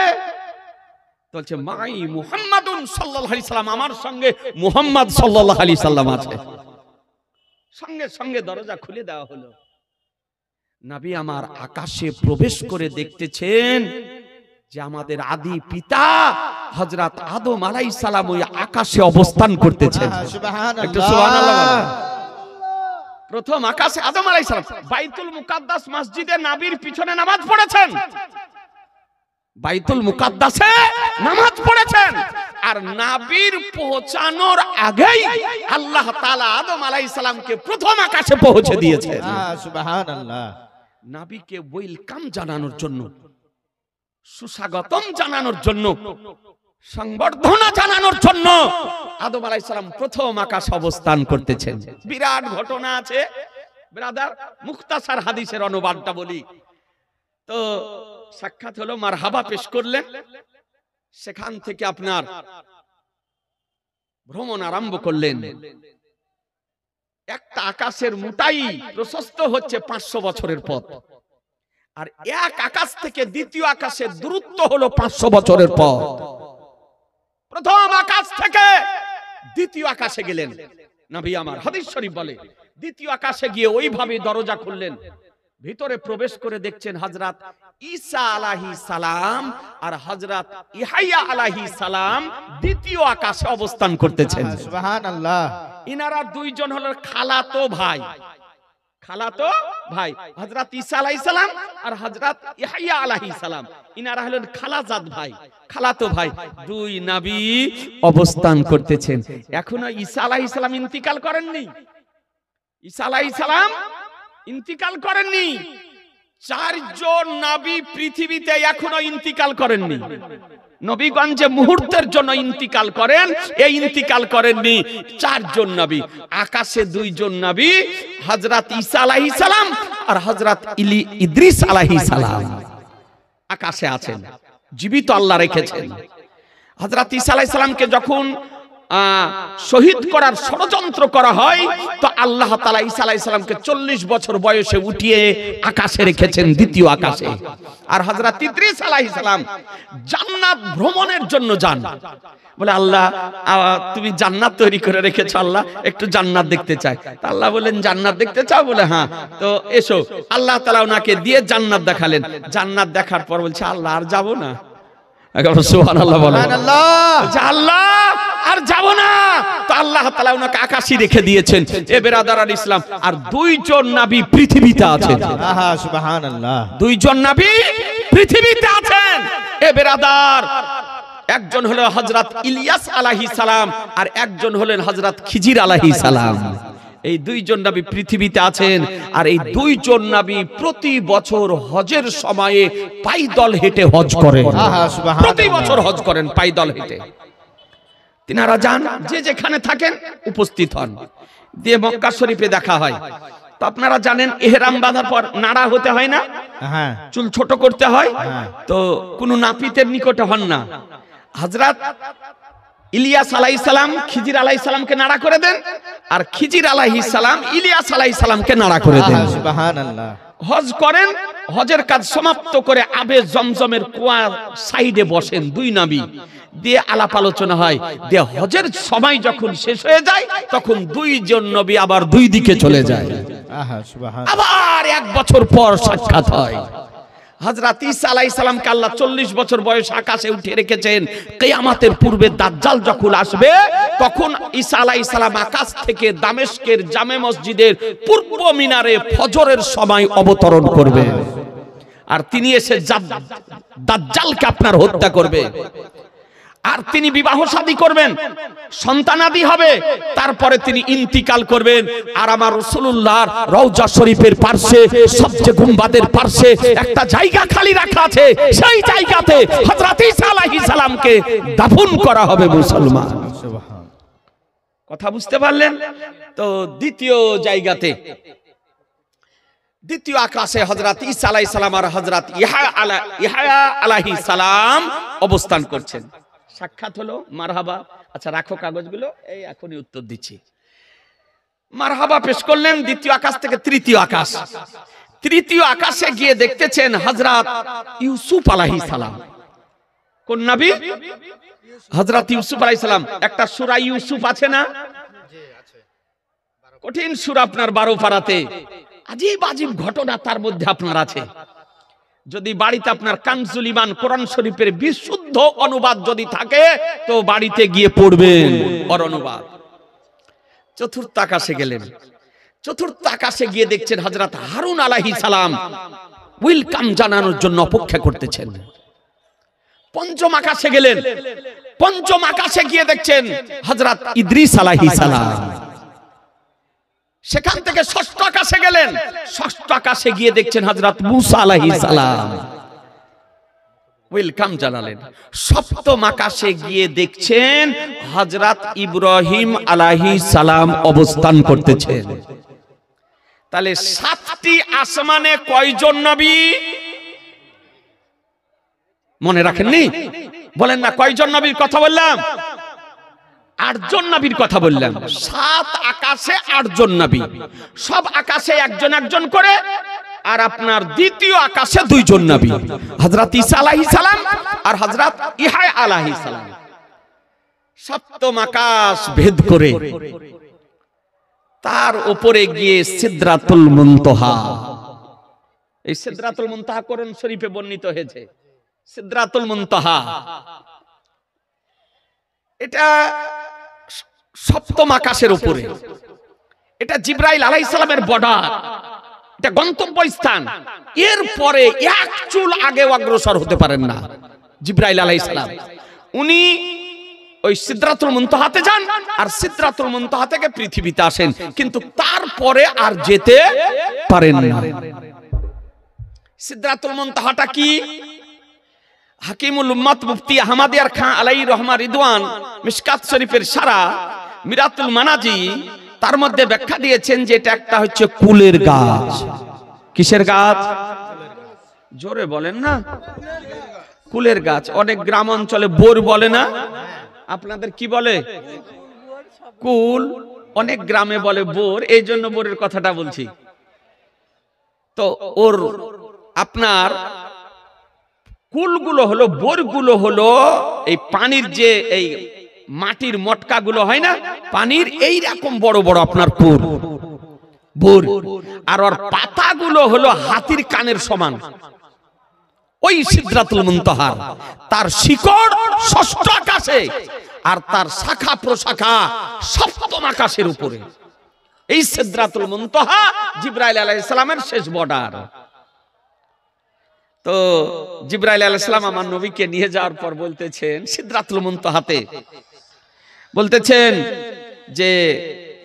বলছে মাই মুহাম্মাদুন সাল্লাল্লাহু আলাইহি সাল্লাম আমার সঙ্গে মুহাম্মদ সাল্লাল্লাহু আলাইহি সাল্লাম আছে সঙ্গে সঙ্গে দরজা খুলে দেওয়া হলো নাবি আমার আকাশে প্রবেশ করে দেখতেছেন যে আমাদের আদি পিতা হজরত আদম আলাই সালাম ওই আকাশে অবস্থান করতেছেন প্রথম আকাশে আদম আলাই সালাম বাইতুল মুকাদ্দাস মসজিদে নাবির পিছনে নামাজ পড়েছেন বাইতুল মুকাদ্দাসে নামাজ পড়েছেন আর নাবির পৌঁছানোর আগেই আল্লাহ তাআলা আদম আলাইহিস সালামকে প্রথম আকাশে পৌঁছে দিয়েছেন সুবহানাল্লাহ নাবিকে ওয়েলকাম জানানোর জন্য সুস্বাগতম জানানোর জন্য সংবর্ধনা জানানোর জন্য আদম আলাইসালাম প্রথম আকাশ অবস্থান করতেছেন বিরাট ঘটনা আছে ব্রাদার মুক্তাসার হাদিসের অনুবাদটা বলি তো সাক্ষাৎ হলো মার হাবা পেশ করলেন সেখান থেকে আপনার ভ্রমণ আরম্ভ করলেন একটা আকাশের মোটাই প্রশস্ত হচ্ছে পাঁচশো বছরের পথ আর এক আকাশ থেকে দ্বিতীয় আকাশের দূরত্ব হলো পাঁচশো বছরের পথ প্রথম আকাশ থেকে দ্বিতীয় আকাশে গেলেন নবী আমার হাদিস শরীফ বলে দ্বিতীয় আকাশে গিয়ে ওইভাবে দরজা খুললেন ভিতরে প্রবেশ করে দেখছেন হজরত ঈসা আলাহি সালাম আর হজরত ইহাইয়া আলাহি সালাম দ্বিতীয় আকাশে অবস্থান করতেছেন ইনারা দুইজন হলো খালাতো ভাই খালাতো ভাই হজরত ঈসা আলাহি সালাম আর হজরত ইহাইয়া আলাহি সালাম ইনারা হলেন খালাজাদ ভাই খালাতো ভাই দুই নাবি অবস্থান করতেছেন এখনো ঈসা আলাহি সালাম ইন্তিকাল করেননি ঈসা আলাহি সালাম ইন্তিকাল করেননি চারজন নাবি পৃথিবীতে এখনো ইন্তিকাল করেননি নবীগঞ্জে মুহূর্তের জন্য ইন্তিকাল করেন এই ইন্তিকাল করেননি চারজন নবী আকাশে দুইজন নবী হজরত ঈসা আলাইহিস সালাম আর হজরত ইলি ইদ্রিস আলাইহিস সালাম আকাশে আছেন জীবিত আল্লাহ রেখেছেন হজরত ঈসা আলাইহিস সালামকে যখন শহীদ করার ষড়যন্ত্র করা হয় তো আল্লাহ তালা ইসা আলাহ ইসলামকে চল্লিশ বছর বয়সে উঠিয়ে আকাশে রেখেছেন দ্বিতীয় আকাশে আর হাজরা তিত্রিশ আলাহ ইসলাম জান্নাত ভ্রমণের জন্য যান বলে আল্লাহ তুমি জান্নাত তৈরি করে রেখেছো আল্লাহ একটু জান্নাত দেখতে চাই আল্লাহ বলেন জান্নাত দেখতে চাও বলে হ্যাঁ তো এসো আল্লাহ তালা ওনাকে দিয়ে জান্নাত দেখালেন জান্নাত দেখার পর বলছে আল্লাহ আর যাবো না ওনাকে আকাশি রেখে দিয়েছেন এ বেরাদার আর ইসলাম আর দুইজন আছেন দুইজন আছেন এ বেরাদার একজন হলেন হজরত ইলিয়াস আলাহি সালাম আর একজন হলেন হজরত খিজির আলাহি সালাম এই দুইজন নাবি পৃথিবীতে আছেন আর এই দুইজন নাবি প্রতি বছর হজের সময়ে পাইদল হেঁটে হজ করেন প্রতি বছর হজ করেন পাইদল হেঁটে তিনারা যান যে যেখানে থাকেন উপস্থিত হন দিয়ে মক্কা শরীফে দেখা হয় তো আপনারা জানেন এহরাম বাঁধার পর নাড়া হতে হয় না হ্যাঁ। চুল ছোট করতে হয় হ্যাঁ। তো কোনো নাপিতের নিকটে হন না হাজরাত ইলিয়াস আলাই সালাম খিজির আলাই সালামকে নাড়া করে দেন আর খিজির আলাহি সালাম ইলিয়াস আলাই সালামকে নাড়া করে দেন হজ করেন হজের কাজ সমাপ্ত করে আবে জমজমের কুয়ার সাইডে বসেন দুই নাবি দিয়ে আলাপ আলোচনা হয় দিয়ে হজের সময় যখন শেষ হয়ে যায় তখন দুইজন নবী আবার দুই দিকে চলে যায় আবার এক বছর পর সাক্ষাৎ হয় হজরত ইসা আলাই সালামকে আল্লাহ চল্লিশ বছর বয়স আকাশে উঠে রেখেছেন কেয়ামাতের পূর্বে দাজ্জাল যখন আসবে তখন ঈসা আলাই সালাম আকাশ থেকে দামেস্কের জামে মসজিদের পূর্ব মিনারে ফজরের সময় অবতরণ করবে আর তিনি এসে দাজ্জালকে আপনার হত্যা করবে আর তিনি বিবাহ সাদী করবেন সন্তানাদি হবে তারপরে তিনি ইন্তিকাল করবেন আর আমার রসুল্লাহ রওজা শরীফের পার্শ্বে সবচেয়ে গুম্বাদের পার্শ্বে একটা জায়গা খালি রাখা আছে সেই জায়গাতে হজরত ঈসা সালামকে দাফন করা হবে মুসলমান কথা বুঝতে পারলেন তো দ্বিতীয় জায়গাতে দ্বিতীয় আকাশে হজরত ইসা আলাইহিস সালাম আর হজরত ইহা আলা ইহা আলাইহিস সালাম অবস্থান করছেন সাক্ষাৎ হলো মারহাবা আচ্ছা রাখো কাগজগুলো এই এখনই উত্তর দিচ্ছি মারহাবা পেশ করলেন দ্বিতীয় আকাশ থেকে তৃতীয় আকাশ তৃতীয় আকাশে গিয়ে দেখতেছেন হজরত ইউসুফ আলাহি সালাম কোন নবী হজরত ইউসুফ আলাহি সালাম একটা সুরা ইউসুফ আছে না কঠিন সুর আপনার বারো পাড়াতে আজীব আজীব ঘটনা তার মধ্যে আপনার আছে যদি বাড়িতে আপনার কাঞ্চুল ইমান কোরআন শরীফের বিশুদ্ধ অনুবাদ যদি থাকে তো বাড়িতে গিয়ে পড়বেন অর অনুবাদ চতুর্থ আকাশে গেলেন চতুর্থ আকাশে গিয়ে দেখছেন হযরত হারুন আলাহি সালাম ওয়েলকাম জানানোর জন্য অপেক্ষা করতেছেন পঞ্চম আকাশে গেলেন পঞ্চম আকাশে গিয়ে দেখছেন হযরত ইদ্রিস আলাহি সালাম সেখান থেকে ষষ্ঠ আকাশে গেলেন ষষ্ঠ আকাশে গিয়ে দেখছেন হাজরত মুসা আলাইহিস সালাম ওয়েলকাম জানালেন সপ্তম আকাশে গিয়ে দেখছেন হযরত ইব্রাহিম আলাইহিস সালাম অবস্থান করতেছেন তাহলে সাতটি আসমানে কয়জন নবী মনে রাখেননি বলেন না কয়জন নবীর কথা বললাম আটজন নাবির কথা বললাম সাত আকাশে আটজন নাবি সব আকাশে একজন একজন করে আর আপনার দ্বিতীয় আকাশে দুইজন নাবি হজরত ইসা আলাহি সালাম আর হজরত ইহায় আলাহি সালাম সপ্তম আকাশ ভেদ করে তার উপরে গিয়ে সিদ্রাতুল মুনতাহা এই সিদ্রাতুল মুনতাহা করণ শরীফে বর্ণিত হয়েছে সিদ্রাতুল মুনতাহা এটা সপ্তম আকাশের উপরে এটা জিব্রাইল আলাইসালামের বর্ডার এটা গন্তব্য স্থান এর পরে এক চুল আগে অগ্রসর হতে পারেন না জিব্রাইল আলাইসালাম উনি ওই সিদ্ধাতুল যান আর সিদ্ধাতুল থেকে পৃথিবীতে আসেন কিন্তু তারপরে আর যেতে পারেন না সিদ্ধাতুল কি হাকিমুল উম্মাত মুফতি আহমাদিয়ার খান আলাই রহমান রিদওয়ান মিশকাত শরীফের সারা মিরাতুল মানাজি তার মধ্যে ব্যাখ্যা দিয়েছেন যে এটা একটা হচ্ছে কুলের গাছ কিসের গাছ জোরে বলেন না কুলের গাছ অনেক গ্রাম অঞ্চলে বোর বলে না আপনাদের কি বলে কুল অনেক গ্রামে বলে বোর এই জন্য বোরের কথাটা বলছি তো ওর আপনার কুলগুলো হলো বোরগুলো হলো এই পানির যে এই মাটির মটকাগুলো হয় না পানির এই রকম বড় বড় আপনার পুর বুর আর ওর পাতাগুলো হলো হাতির কানের সমান ওই সিদ্ধাতুল মুনতাহার তার শিকড় ষষ্ঠ আকাশে আর তার শাখা প্রশাখা সপ্তম আকাশের উপরে এই সিদ্ধাতুল মুনতাহা জিব্রাইল আলাইহিস শেষ বর্ডার তো জিব্রাইল আলাইসালাম আমার নবীকে নিয়ে যাওয়ার পর বলতেছেন সিদ্ধাতুল মুনতাহাতে বলতেছেন যে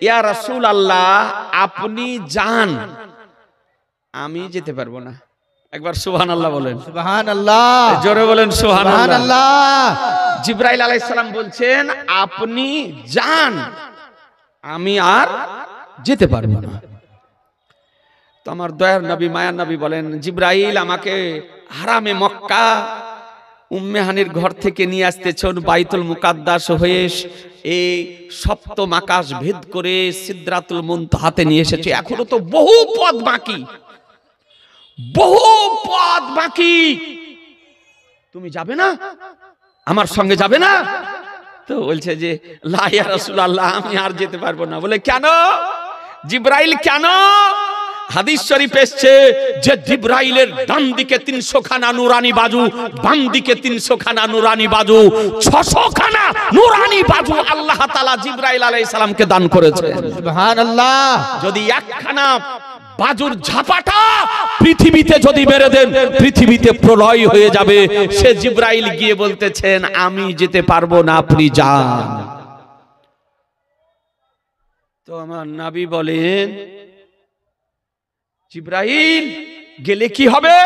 ইয়া রাসুল আল্লাহ আপনি যান আমি যেতে পারবো না একবার সুহান আল্লাহ বলেন সুহান আল্লাহ জোরে বলেন সুহান আল্লাহ জিব্রাইল আলাইসালাম বলছেন আপনি যান আমি আর যেতে পারবো না তো আমার দয়ার নবী মায়ার নবী বলেন জিব্রাইল আমাকে হারামে মক্কা উম্মেহানির ঘর থেকে নিয়ে আসতেছেন বাইতুল মুকাদ্দাস হয়ে এই সপ্তম আকাশ ভেদ করে সিদ্রাতুল মন্ত হাতে নিয়ে এসেছে এখনো তো বহু পদ বাকি বহু পদ বাকি তুমি যাবে না আমার সঙ্গে যাবে না তো বলছে যে লাইয়া রসুল আল্লাহ আমি আর যেতে পারবো না বলে কেন জিব্রাইল কেন হাদিস শরীফ এসছে যে জিব্রাইলের ডান দিকে তিনশো খানা নুরানি বাজু বাম দিকে তিনশো খানা নুরানি বাজু ছশো খানা নুরানি বাজু আল্লাহ তালা জিব্রাইল আলাই সালামকে দান করেছে যদি একখানা বাজুর ঝাপাটা পৃথিবীতে যদি মেরে দেন পৃথিবীতে প্রলয় হয়ে যাবে সে জিব্রাইল গিয়ে বলতেছেন আমি যেতে পারবো না আপনি যান তো আমার নাবি বলেন জিব্রাইল গেলে কি হবে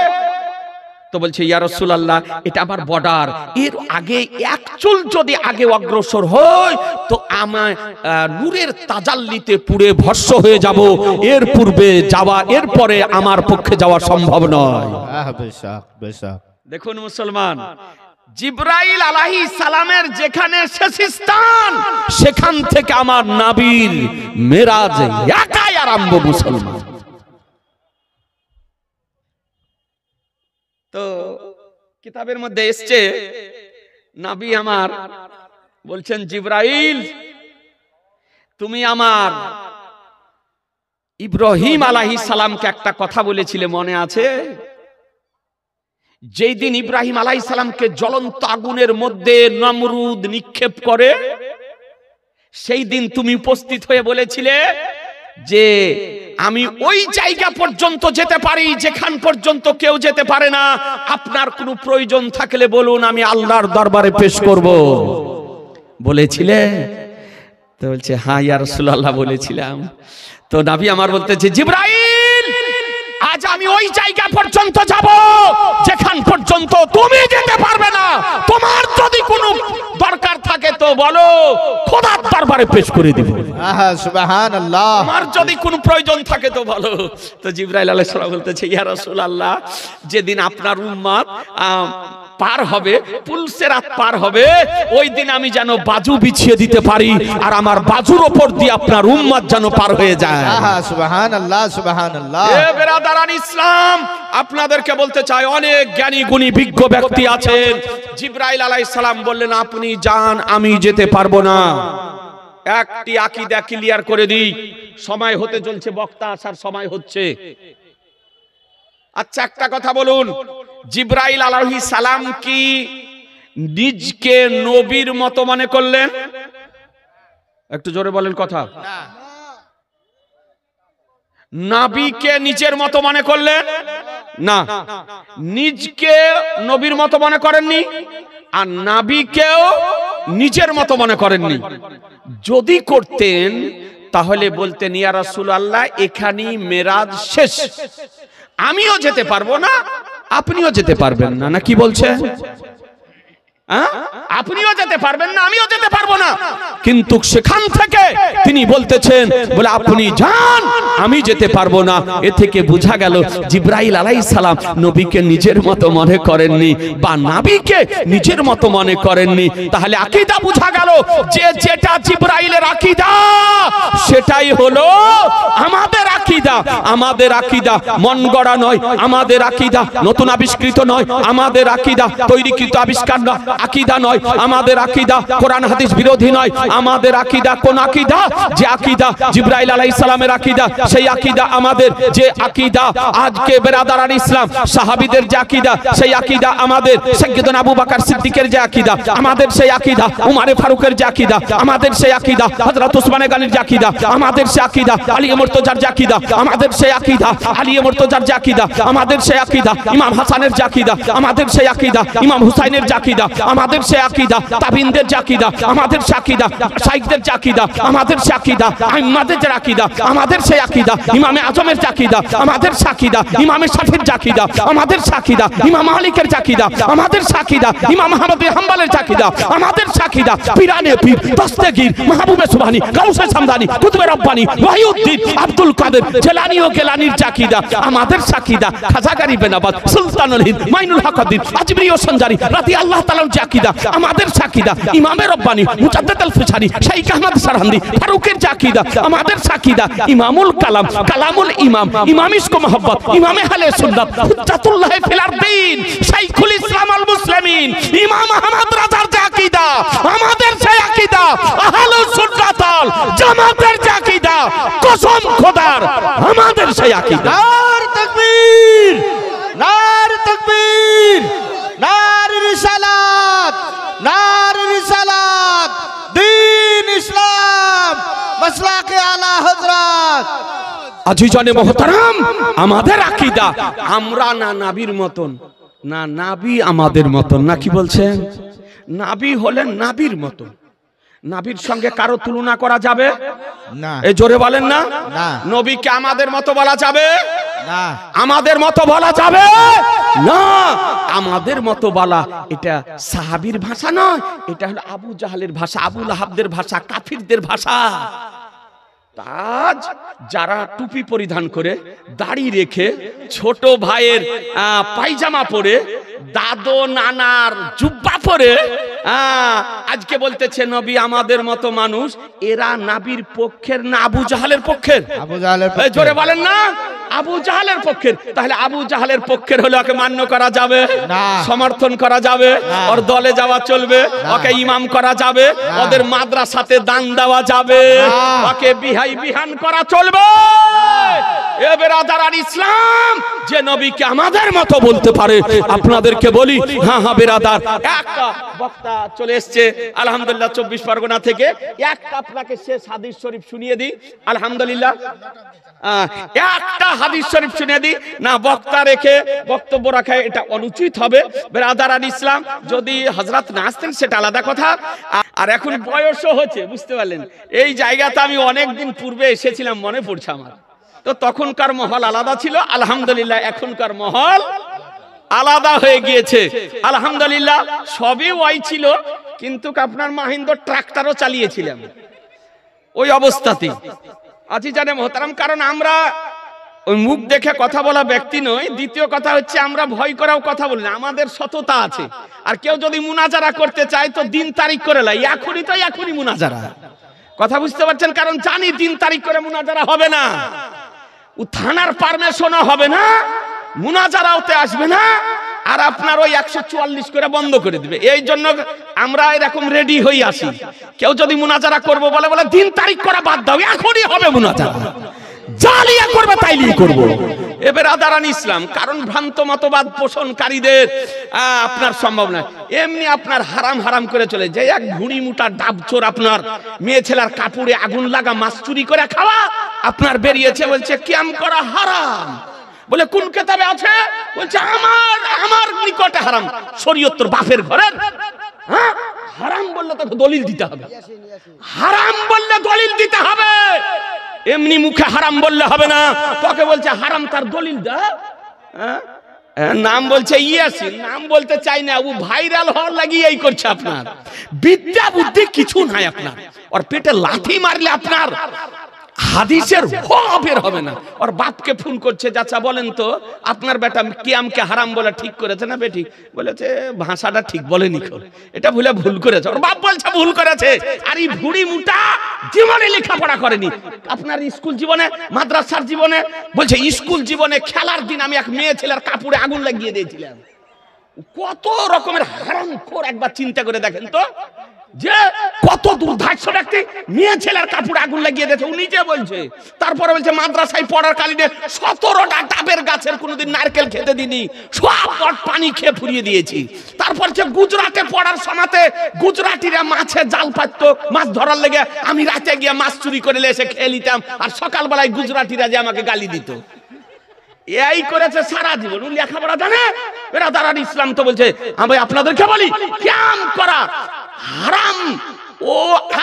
তো বলছে ইয়ারসুল আল্লাহ এটা আমার বর্ডার এর আগে এক চুল যদি আগে অগ্রসর হয় তো আমার নূরের তাজাল্লিতে পুড়ে ভস্ম হয়ে যাব এর পূর্বে যাওয়া এর পরে আমার পক্ষে যাওয়া সম্ভব নয় দেখুন মুসলমান জিব্রাইল আলাহি সালামের যেখানে শেষ স্থান সেখান থেকে আমার নাবির মেরাজ একাই আরম্ভ মুসলমান তো কিতাবের মধ্যে এসছে নাবি আমার বলছেন জিব্রাইল তুমি আমার ইব্রাহিম আলাহি সালামকে একটা কথা বলেছিলে মনে আছে যেই দিন ইব্রাহিম আলাহি সালামকে জ্বলন্ত আগুনের মধ্যে নমরুদ নিক্ষেপ করে সেই দিন তুমি উপস্থিত হয়ে বলেছিলে যে আমি ওই জায়গা পর্যন্ত যেতে পারি যেখান পর্যন্ত কেউ যেতে পারে না আপনার কোনো প্রয়োজন থাকলে বলুন আমি আল্লাহর দরবারে পেশ করব বলেছিলে তো বলছে হ্যাঁ ইয়ার রসুল্লাহ বলেছিলাম তো নাবি আমার বলতেছে জিব্রাহিম ওই জায়গা পর্যন্ত যাব যেখান পর্যন্ত তুমি যেতে পারবে না তোমার যদি কোনো দরকার থাকে তো বলো খোদার দরবারে পেশ করে দিব সুবহানাল্লাহ তোমার যদি কোনো প্রয়োজন থাকে তো বলো তো জিব্রাইল আলাইহিস সালাম বলতেছে ইয়া রাসূলুল্লাহ যেদিন আপনার উম্মত পার হবে পুলসে রাত পার হবে ওই দিন আমি যেন বাজু বিছিয়ে দিতে পারি আর আমার বাজুর ওপর দিয়ে আপনার উম্মাদ যেন পার হয়ে যায় সুবহানাল্লাহ সুবহানাল্লাহ এ বেরাদারান ইসলাম আপনাদেরকে বলতে চাই অনেক জ্ঞানী গুণী বিজ্ঞ ব্যক্তি আছেন জিব্রাইল আলাইহিস সালাম বললেন আপনি যান আমি যেতে পারবো না একটি আকিদা ক্লিয়ার করে দিই সময় হতে চলছে বক্তা আসার সময় হচ্ছে আচ্ছা একটা কথা বলুন জিব্রাইল আলাহি সালাম কি নিজকে নবীর মতো মনে করলেন একটু জোরে বলেন কথা নাবিকে নিজের মতো মনে করলেন না নিজকে নবীর মতো মনে করেননি আর নাবিকেও নিজের মতো মনে করেননি যদি করতেন তাহলে বলতেন ইয়া রাসূলুল্লাহ আল্লাহ এখানেই মেরাজ শেষ আমিও যেতে পারবো না আপনিও যেতে পারবেন না না কি বলছে হ্যাঁ? হ্যাঁ? আপনিও যেতে পারবেন না আমিও যেতে পারবো না কিন্তু সেখান থেকে তিনি বলতেছেন বলে আপনি যান আমি যেতে পারবো না এ থেকে বোঝা গেল জিব্রাইল আলাই সালাম নবীকে নিজের মতো মনে করেননি বা নাবিকে নিজের মতো মনে করেননি তাহলে আকিদা বোঝা গেল যে যেটা জিব্রাইলের আকিদা সেটাই হলো আমাদের আকিদা আমাদের আকিদা মন গড়া নয় আমাদের আকিদা নতুন আবিষ্কৃত নয় আমাদের আকিদা তৈরিকৃত আবিষ্কার নয় আকিদা নয় আমাদের আকিদা কোরআন হাদিস বিরোধী নয় আমাদের আকিদা কোন আকিদা যে আকিদা জিব্রাইল আলাইহিস সালামের আকিদা সেই আকিদা আমাদের যে আকিদা আজকে বেরাদার আর ইসলাম সাহাবীদের যে আকিদা সেই আকিদা আমাদের সাইয়েদনা আবু বকর সিদ্দিকের যে আকিদা আমাদের সেই আকিদা উমারে ফারুকের যে আকিদা আমাদের সেই আকিদা হযরত উসমানে গালির যে আকিদা আমাদের সেই আকিদা আলী মুর্তজার যে আকিদা আমাদের সেই আকিদা আলী মুর্তজার যে আকিদা আমাদের সেই আকিদা ইমাম হাসানের যে আকিদা আমাদের সেই আকিদা ইমাম হুসাইনের যে আকিদা আমাদের সে আকিদা তাবিনদের জাকিদা আমাদের সাকিদা আকিদা জাকিদা আমাদের সাকিদা আকিদা আইম্মাদের যে আমাদের সে আকিদা ইমামে আজমের জাকিদা আমাদের সাকিদা ইমামে শাফির জাকিদা আমাদের সাকিদা ইমাম মালিকের জাকিদা আমাদের সাকিদা ইমাম আহমদ হাম্বালের জাকিদা আমাদের সাকিদা পিরানে পীর দস্তগীর মাহবুবে সুবহানি গাউসে সামদানি কুতুবে রব্বানি ওয়াহিউদ্দিন আব্দুল কাদের জেলানি ও গেলানির জাকিদা আমাদের সাকিদা খাজা গরিবেনাবাদ সুলতানুল হিন্দ মাইনুল হক আদিন আজমিরি ও সঞ্জারি রাদিয়াল্লাহু তাআলা যে আমাদের সে ইমামের রব্বানি মুজাদ্দেদ আল ফিসারি শাইখ আহমদ সারহান্দি ফারুকের যে আমাদের সে ইমামুল কালাম কালামুল ইমাম ইমাম ইসকো মহব্বত ইমামে হালে সুন্নাত হুজ্জাতুল্লাহ ফিল আরদিন শাইখুল ইসলাম আল মুসলিমিন ইমাম আহমদ রাজার যে আমাদের সে আকিদা আহলুস সুন্নাত আল জামাতের যে কসম খোদার আমাদের সেই আকিদা নার তাকবীর নার তাকবীর নার রিসালাত নার রিসালাত দিন ইসলাম মাসলাকে আলা হযরত আজিজানে মহতারাম আমাদের আকীদা আমরা না নাবির মতন না নাবি আমাদের মতন না কি বলছেন নাবি হলেন নাবির মতন নাবির সঙ্গে কারো তুলনা করা যাবে না এ জোরে বলেন না নবীকে আমাদের মতো বলা যাবে আমাদের মতো বলা যাবে না আমাদের মতো বলা এটা সাহাবির ভাষা নয় এটা হলো আবু জাহালের ভাষা আবুল আহাবদের ভাষা কাফিরদের ভাষা যারা টুপি পরিধান করে দাড়ি রেখে ছোট ভাইয়ের পায়জামা পরে দাদো নানার জুব্বা পরে আজকে বলতেছে নবী আমাদের মতো মানুষ এরা নাবির পক্ষের না আবু জাহালের পক্ষের জোরে বলেন না আবু জাহালের পক্ষের তাহলে আবু জাহালের পক্ষের হলে ওকে মান্য করা যাবে সমর্থন করা যাবে ওর দলে যাওয়া চলবে ওকে ইমাম করা যাবে ওদের সাথে দান দেওয়া যাবে ওকে বিহাই বিহান করা চলবে আর ইসলাম যে নবীকে আমাদের মতো বলতে পারে আপনাদেরকে বলি হ্যাঁ হ্যাঁ বেরাদার একটা বক্তা চলে এসছে আলহামদুলিল্লাহ চব্বিশ পরগনা থেকে একটা আপনাকে সে হাদিস শরীফ শুনিয়ে দিই আলহামদুলিল্লাহ একটা হাদিস শরীফ শুনে দি না বক্তা রেখে বক্তব্য রাখা এটা অনুচিত হবে আল ইসলাম যদি হজরত না আসতেন সেটা আলাদা কথা আর এখন বয়সও হচ্ছে বুঝতে পারলেন এই জায়গাতে আমি অনেকদিন পূর্বে এসেছিলাম মনে পড়ছে আমার তো তখনকার মহল আলাদা ছিল আলহামদুলিল্লাহ এখনকার মহল আলাদা হয়ে গিয়েছে আলহামদুলিল্লাহ সবই ওয়াই ছিল কিন্তু আপনার মাহিন্দ্র ট্রাক্টারও চালিয়েছিলাম ওই অবস্থাতেই আজি জানে মোহতারাম কারণ আমরা ওই মুখ দেখে কথা বলা ব্যক্তি নই দ্বিতীয় কথা হচ্ছে আমরা ভয় করাও কথা বলি না আমাদের সততা আছে আর কেউ যদি মুনাজারা করতে চায় তো দিন তারিখ করে লাই এখনই তো এখনই মুনাজারা কথা বুঝতে পারছেন কারণ জানি দিন তারিখ করে মুনাজারা হবে না থানার পারমিশনও হবে না মুনাজারাওতে আসবে না আর আপনার ওই একশো চুয়াল্লিশ করে বন্ধ করে দিবে এই জন্য আমরা এরকম রেডি হয়ে আসি কেউ যদি মুনাজারা করব বলে বলে দিন তারিখ করা বাদ দাও এখনই হবে মুনাজারা এবার ইসলাম কারণ ভ্রান্ত মতবাদ পোষণকারীদের আপনার সম্ভব এমনি আপনার হারাম হারাম করে চলে এক ঘুড়ি আপনার আগুন লাগা মাছ চুরি করে খাওয়া আপনার বেরিয়েছে বলছে ক্যাম করা হারাম বলে কোন কেতাবে আছে বলছে আমার আমার নিকটে হারাম শরীয়তর বাপের ঘরের হ্যাঁ হারাম বললে তোকে দলিল দিতে হবে হারাম বললে দলিল দিতে হবে এমনি মুখে হারাম বললে হবে না তোকে বলছে হারাম তার দলিল দা হ্যাঁ? হ্যাঁ, নাম বলছে ইয়াসিন নাম বলতে চাই না ও ভাইরাল হওয়ার লাগি এই করছে আপনার বিদ্যা বুদ্ধি কিছু নাই আপনার ওর পেটে লাথি মারলে আপনার হাদিসের বের হবে না ওর বাপকে ফোন করছে চাচা বলেন তো আপনার বেটা কি কিয়ামকে হারাম বলে ঠিক করেছে না বেটি বলেছে ভাষাটা ঠিক বলে নি এটা ভুলে ভুল করেছে ওর বাপ বলছে ভুল করেছে আর এই ভুড়ি মুটা জীবনে লেখাপড়া করেনি আপনার স্কুল জীবনে মাদ্রাসার জীবনে বলছে স্কুল জীবনে খেলার দিন আমি এক মেয়ে ছেলের কাপড়ে আগুন লাগিয়ে দিয়েছিলাম কত রকমের হারাম খোর একবার চিন্তা করে দেখেন তো যে কত দুর্ধার্য ব্যক্তি মেয়ে ছেলের কাপড় আগুন লাগিয়ে দিয়েছে উনি যে বলছে তারপরে বলছে মাদ্রাসায় পড়ার কালীনে সতেরোটা ডাবের গাছের কোনোদিন নারকেল খেতে দিনি সব পট পানি খেয়ে ফুরিয়ে দিয়েছি তারপর যে গুজরাটে পড়ার সমাতে গুজরাটিরা মাছে জাল পাতত মাছ ধরার লেগে আমি রাতে গিয়ে মাছ চুরি করে এসে খেয়ে নিতাম আর সকালবেলায় গুজরাটিরা যে আমাকে গালি দিত এই করেছে সারা জীবন লেখাপড়া জানে এরা দাঁড়ান ইসলাম তো বলছে আমি আপনাদেরকে বলি ক্যাম করা হারাম ও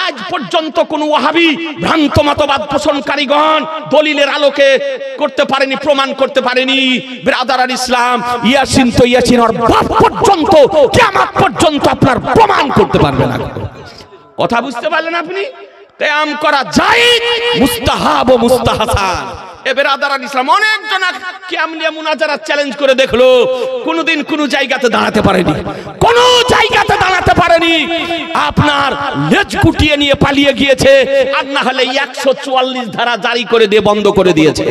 আজ পর্যন্ত কোন ওয়াহাবি ভ্রান্ত মতবাদ পোষণকারীগণ দলিলের আলোকে করতে পারেনি প্রমাণ করতে পারেনি ব্রাদার ইসলাম ইয়াসিন তো ইয়াসিন আর বাপ পর্যন্ত কিয়ামত পর্যন্ত আপনার প্রমাণ করতে পারবে না কথা বুঝতে পারলেন আপনি কিয়াম করা যায় মুস্তাহাব ও মুস্তাহাসান এ বেরাদারান ইসলাম অনেকজন কেমলিয়া চ্যালেঞ্জ করে দেখলো কোনোদিন কোনো জায়গাতে দাঁড়াতে পারেনি কোনো জায়গাতে দাঁড়াতে পারেনি আপনার নিয়ে পালিয়ে গিয়েছে আর না হলে একশো চুয়াল্লিশ ধারা জারি করে দিয়ে বন্ধ করে দিয়েছে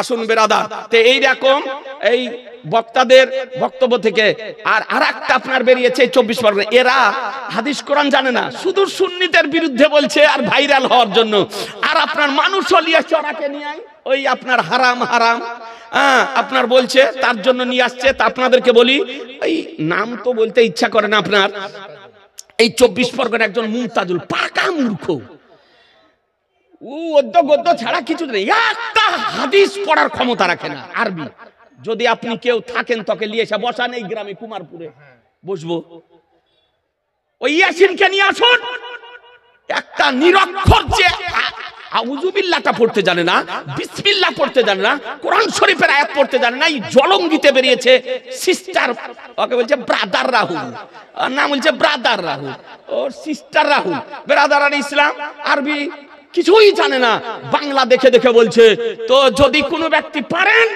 আসুন বেরাদার তে এইরকম এই বক্তাদের বক্তব্য থেকে আর আর একটা আপনার বেরিয়েছে চব্বিশ পরগনা এরা হাদিস কোরআন জানে না শুধু সুন্নিতের বিরুদ্ধে বলছে আর ভাইরাল হওয়ার জন্য আর আপনার মানুষ চলিয়ে চড়াকে নিয়ে ওই আপনার হারাম হারাম হ্যাঁ আপনার বলছে তার জন্য নিয়ে আসছে তা আপনাদেরকে বলি এই নাম তো বলতে ইচ্ছা করে না আপনার এই চব্বিশ পরগনা একজন মুমতাজুল পাকা মূর্খ ও অদ্য গদ্য ছাড়া কিছু নেই একটা হাদিস পড়ার ক্ষমতা রাখে না আরবি যদি আপনি কেউ থাকেন তকে নিয়ে এসে বসা নেই গ্রামে কুমারপুরে বসবো ওই ইয়াসিনকে নিয়ে আসুন একটা নিরক্ষর যে আউজুবিল্লাটা পড়তে জানে না বিসমিল্লা পড়তে জানে না কোরআন শরীফের আয়াত পড়তে জানে না এই জলঙ্গিতে বেরিয়েছে সিস্টার ওকে বলছে ব্রাদার রাহুল নাম বলছে ব্রাদার রাহুল ও সিস্টার রাহুল ব্রাদার আর ইসলাম আরবি কিছুই জানে না বাংলা দেখে দেখে বলছে তো যদি কোনো ব্যক্তি পারেন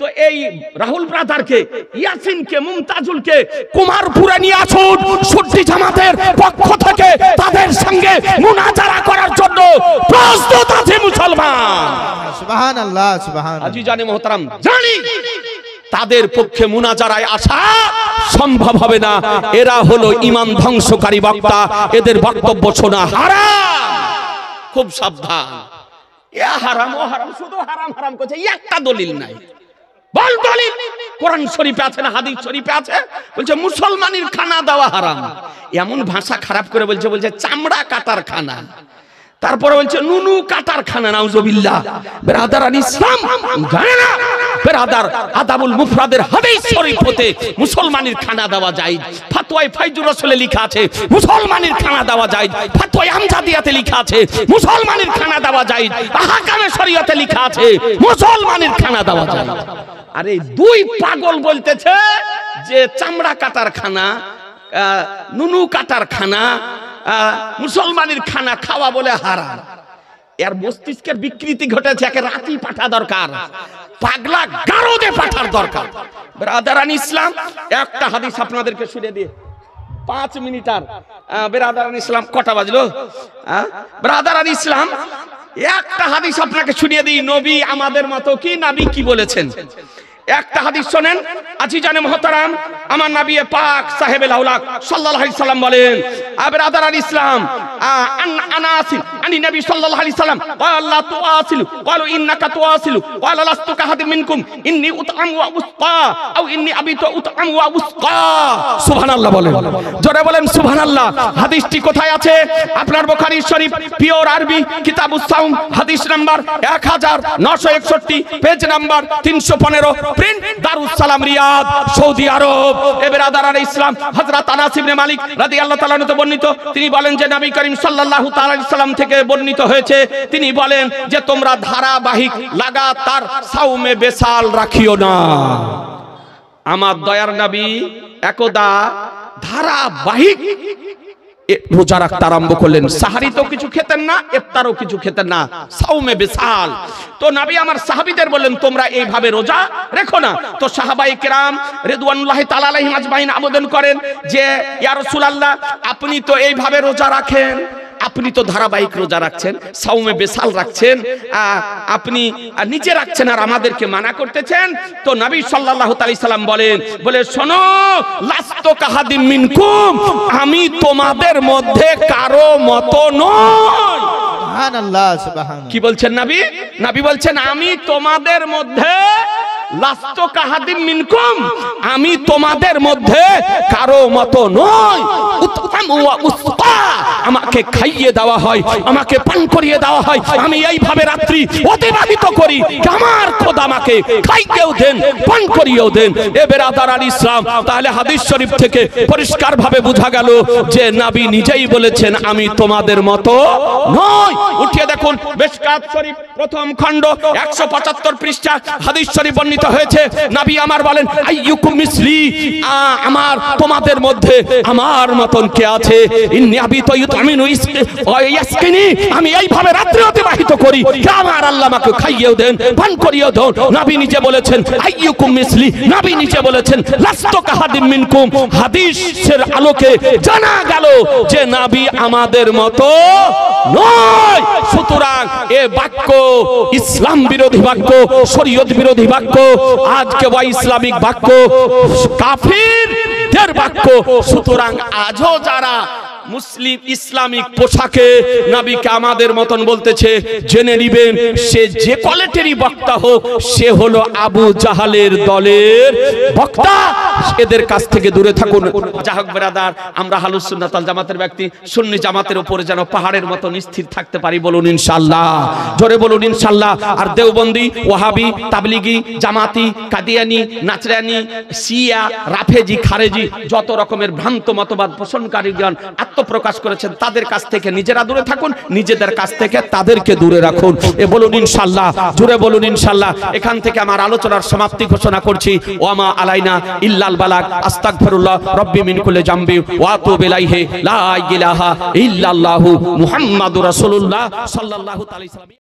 তো এই রাহুল ব্রাদারকে ইয়াসিনকে মুমতাজুলকে কুমারপুরে নিয়ে আসুন সুন্নি জামাতের পক্ষ থেকে তাদের সঙ্গে মুনাজারা করার জন্য প্রস্তুত আছে মুসলমান সুবহানাল্লাহ সুবহান আজি জানি মোহতারাম জানি তাদের পক্ষে মুনাজারায় আসা সম্ভব হবে না এরা হলো ইমান ধ্বংসকারী বক্তা এদের বক্তব্য শোনা হারাম খুব সাবধান হারাম ও হারাম শুধু হারাম হারাম একটা দলিল নাই বল আছে না আছে বলছে মুসলমানের খানা দেওয়া হারাম এমন ভাষা খারাপ করে বলছে বলছে চামড়া কাতার খানা তারপরে বলছে নুনু কাতার খানা নাউজবিল্লা বেরাদার আল ইসলাম জানে না বেরাদার আদাবুল মুফরাদের হাদিস শরীফতে মুসলমানের খানা দেওয়া যায় ফাতোয়ায় ফাইজুর রাসূলে লেখা আছে মুসলমানের খানা দেওয়া যায় ফাতোয়ায় আমজাদিয়াতে লেখা আছে মুসলমানের খানা দেওয়া যায় আহকামে শরীয়তে লেখা আছে মুসলমানের খানা দেওয়া যায় আরে দুই পাগল বলতেছে যে চামড়া কাটার খানা নুনু কাটার খানা মুসলমানের খানা খাওয়া বলে হারাম এর মস্তিষ্কের বিকৃতি ঘটেছে একে রাতি পাঠা দরকার পাগলা গারদে পাঠার দরকার বেরাদারান ইসলাম একটা হাদিস আপনাদেরকে শুনে দিয়ে পাঁচ মিনিট আর বেরাদারান ইসলাম কটা বাজলো বেরাদারান ইসলাম একটা হাদিস আপনাকে শুনিয়ে দিই নবী আমাদের মতো কি নাবি কি বলেছেন একটা হাদিস শোনেন আজি জানে মহতারাম আমার নাবিয়ে পাক সাহেব লাউলাক সাল্লাল্লাহু আলাইহি সাল্লাম বলেন আদার আল ইসলাম আন আনাসিন আনি নবী সাল্লাল্লাহু আলাইহি সাল্লাম ক্বাল আল্লাহ তুআসিলু ক্বাল ইন্নাকা তুআসিলু ক্বাল লাস্তু কাহাদ মিনকুম ইন্নী উতআম ওয়া উসকা আও ইন্নী আবিতু উতআম ওয়া উসকা সুবহানাল্লাহ বলেন জোরে বলেন সুবহানাল্লাহ হাদিসটি কোথায় আছে আপনার বুখারী শরীফ পিওর আরবি কিতাবুস সাউম হাদিস number 1961 page number 315 print Darussalam Riyadh Saudi Arab এ বেরাদারান ইসলাম হজরত আনাস ইবনে মালিক রাদিয়াল্লাহু তাআলা তালানতে বর্ণিত তিনি বলেন যে নবী করিম সাল্লাল্লাহু তাআলা থেকে বর্ণিত হয়েছে তিনি বলেন যে তোমরা ধারাবাহিক লাগাতার সাউমে বেসাল রাখিও না আমার দয়ার নবী একদা ধারাবাহিক রোজা রাখতে আরম্ভ করলেন সাহারি তো কিছু খেতেন না এফতারও কিছু খেতেন না সাউমে বিশাল তো নবী আমার সাহাবিদের বললেন তোমরা এইভাবে রোজা রেখো না তো সাহাবাই কেরাম রেদুয়ানুল্লাহ তালালাহিম আজমাইন আবেদন করেন যে ইয়ারসুল আল্লাহ আপনি তো এইভাবে রোজা রাখেন আপনি তো ধারাবাহিক রোজা রাখছেন সাউমে বেসাল রাখছেন আপনি নিজে রাখছেন আর আমাদেরকে মানা করতেছেন তো নবী সাল্লাল্লাহু তাআলা সাল্লাম বলেন বলে শোনো লাস্ত কাহাদিম মিনকুম আমি তোমাদের মধ্যে কারো মত নই সুবহানাল্লাহ কি বলছেন নবী নবী বলছেন আমি তোমাদের মধ্যে মিনকুম আমি তোমাদের মধ্যে কারো মত নই আমাকে খাইয়ে দেওয়া হয় আমাকে পান করিয়ে দেওয়া হয় আমি রাত্রি অতিবাহিত করি আমার খোদা আমাকে দেন পান করিয়েও দেন এ বেরাদার আল ইসলাম তাহলে হাদিস শরীফ থেকে পরিষ্কার ভাবে বোঝা গেল যে নাবি নিজেই বলেছেন আমি তোমাদের মতো নয় উঠিয়ে দেখুন বেশ শরীফ প্রথম খণ্ড একশো পঁচাত্তর পৃষ্ঠা হাদিস শরীফ বর্ণিত হয়েছে নাবি আমার বলেন আইয়ুকুম মিসরি আমার তোমাদের মধ্যে আমার মতন কে আছে ইন্নি আবি তাইয়ুত আমিনু ইয়াসকিনি আমি এইভাবে রাত্রি অতিবাহিত করি কে আমার আল্লাহ আমাকে খাইয়েও দেন পান করিয়েও দেন নাবি নিজে বলেছেন আইয়ুকুম মিসলি নাবি নিজে বলেছেন লাস্ত কাহাদিম মিনকুম হাদিসের আলোকে জানা গেল যে নাবি আমাদের মতো নয় সুতরাং এ বাক্য ইসলাম বিরোধী বাক্য শরীয়ত বিরোধী বাক্য আজকে বা ইসলামিক বাক্য কাফিরদের বাক্য সুতরাং আজও যারা মুসলিম ইসলামিক পোশাকে নাবিকে আমাদের মতন বলতেছে জেনে নিবেন সে যে কলেটেরই বক্তা হোক সে হলো আবু জাহালের দলের বক্তা এদের কাছ থেকে দূরে থাকুন যাহক বেরাদার আমরা হালু সুন্নাতাল জামাতের ব্যক্তি সুন্নি জামাতের উপরে যেন পাহাড়ের মতন স্থির থাকতে পারি বলুন ইনশাল্লাহ জোরে বলুন ইনশাল্লাহ আর দেওবন্দি ওহাবি তাবলিগি জামাতি কাদিয়ানি নাচরানি সিয়া রাফেজি খারেজি যত রকমের ভ্রান্ত মতবাদ পোষণকারীগণ আত্ম আত্মপ্রকাশ করেছেন তাদের কাছ থেকে নিজেরা দূরে থাকুন নিজেদের কাছ থেকে তাদেরকে দূরে রাখুন এ বলুন ইনশাল্লাহ জুড়ে বলুন ইনশাল্লাহ এখান থেকে আমার আলোচনার সমাপ্তি ঘোষণা করছি ওয়ামা আলাইনা ইল্লাল বালাক আস্তাগফিরুল্লাহ রব্বি মিন কুল্লি জামবি ওয়া তুব ইলাইহি লা ইলাহা ইল্লাল্লাহু মুহাম্মাদুর রাসূলুল্লাহ সাল্লাল্লাহু তাআলা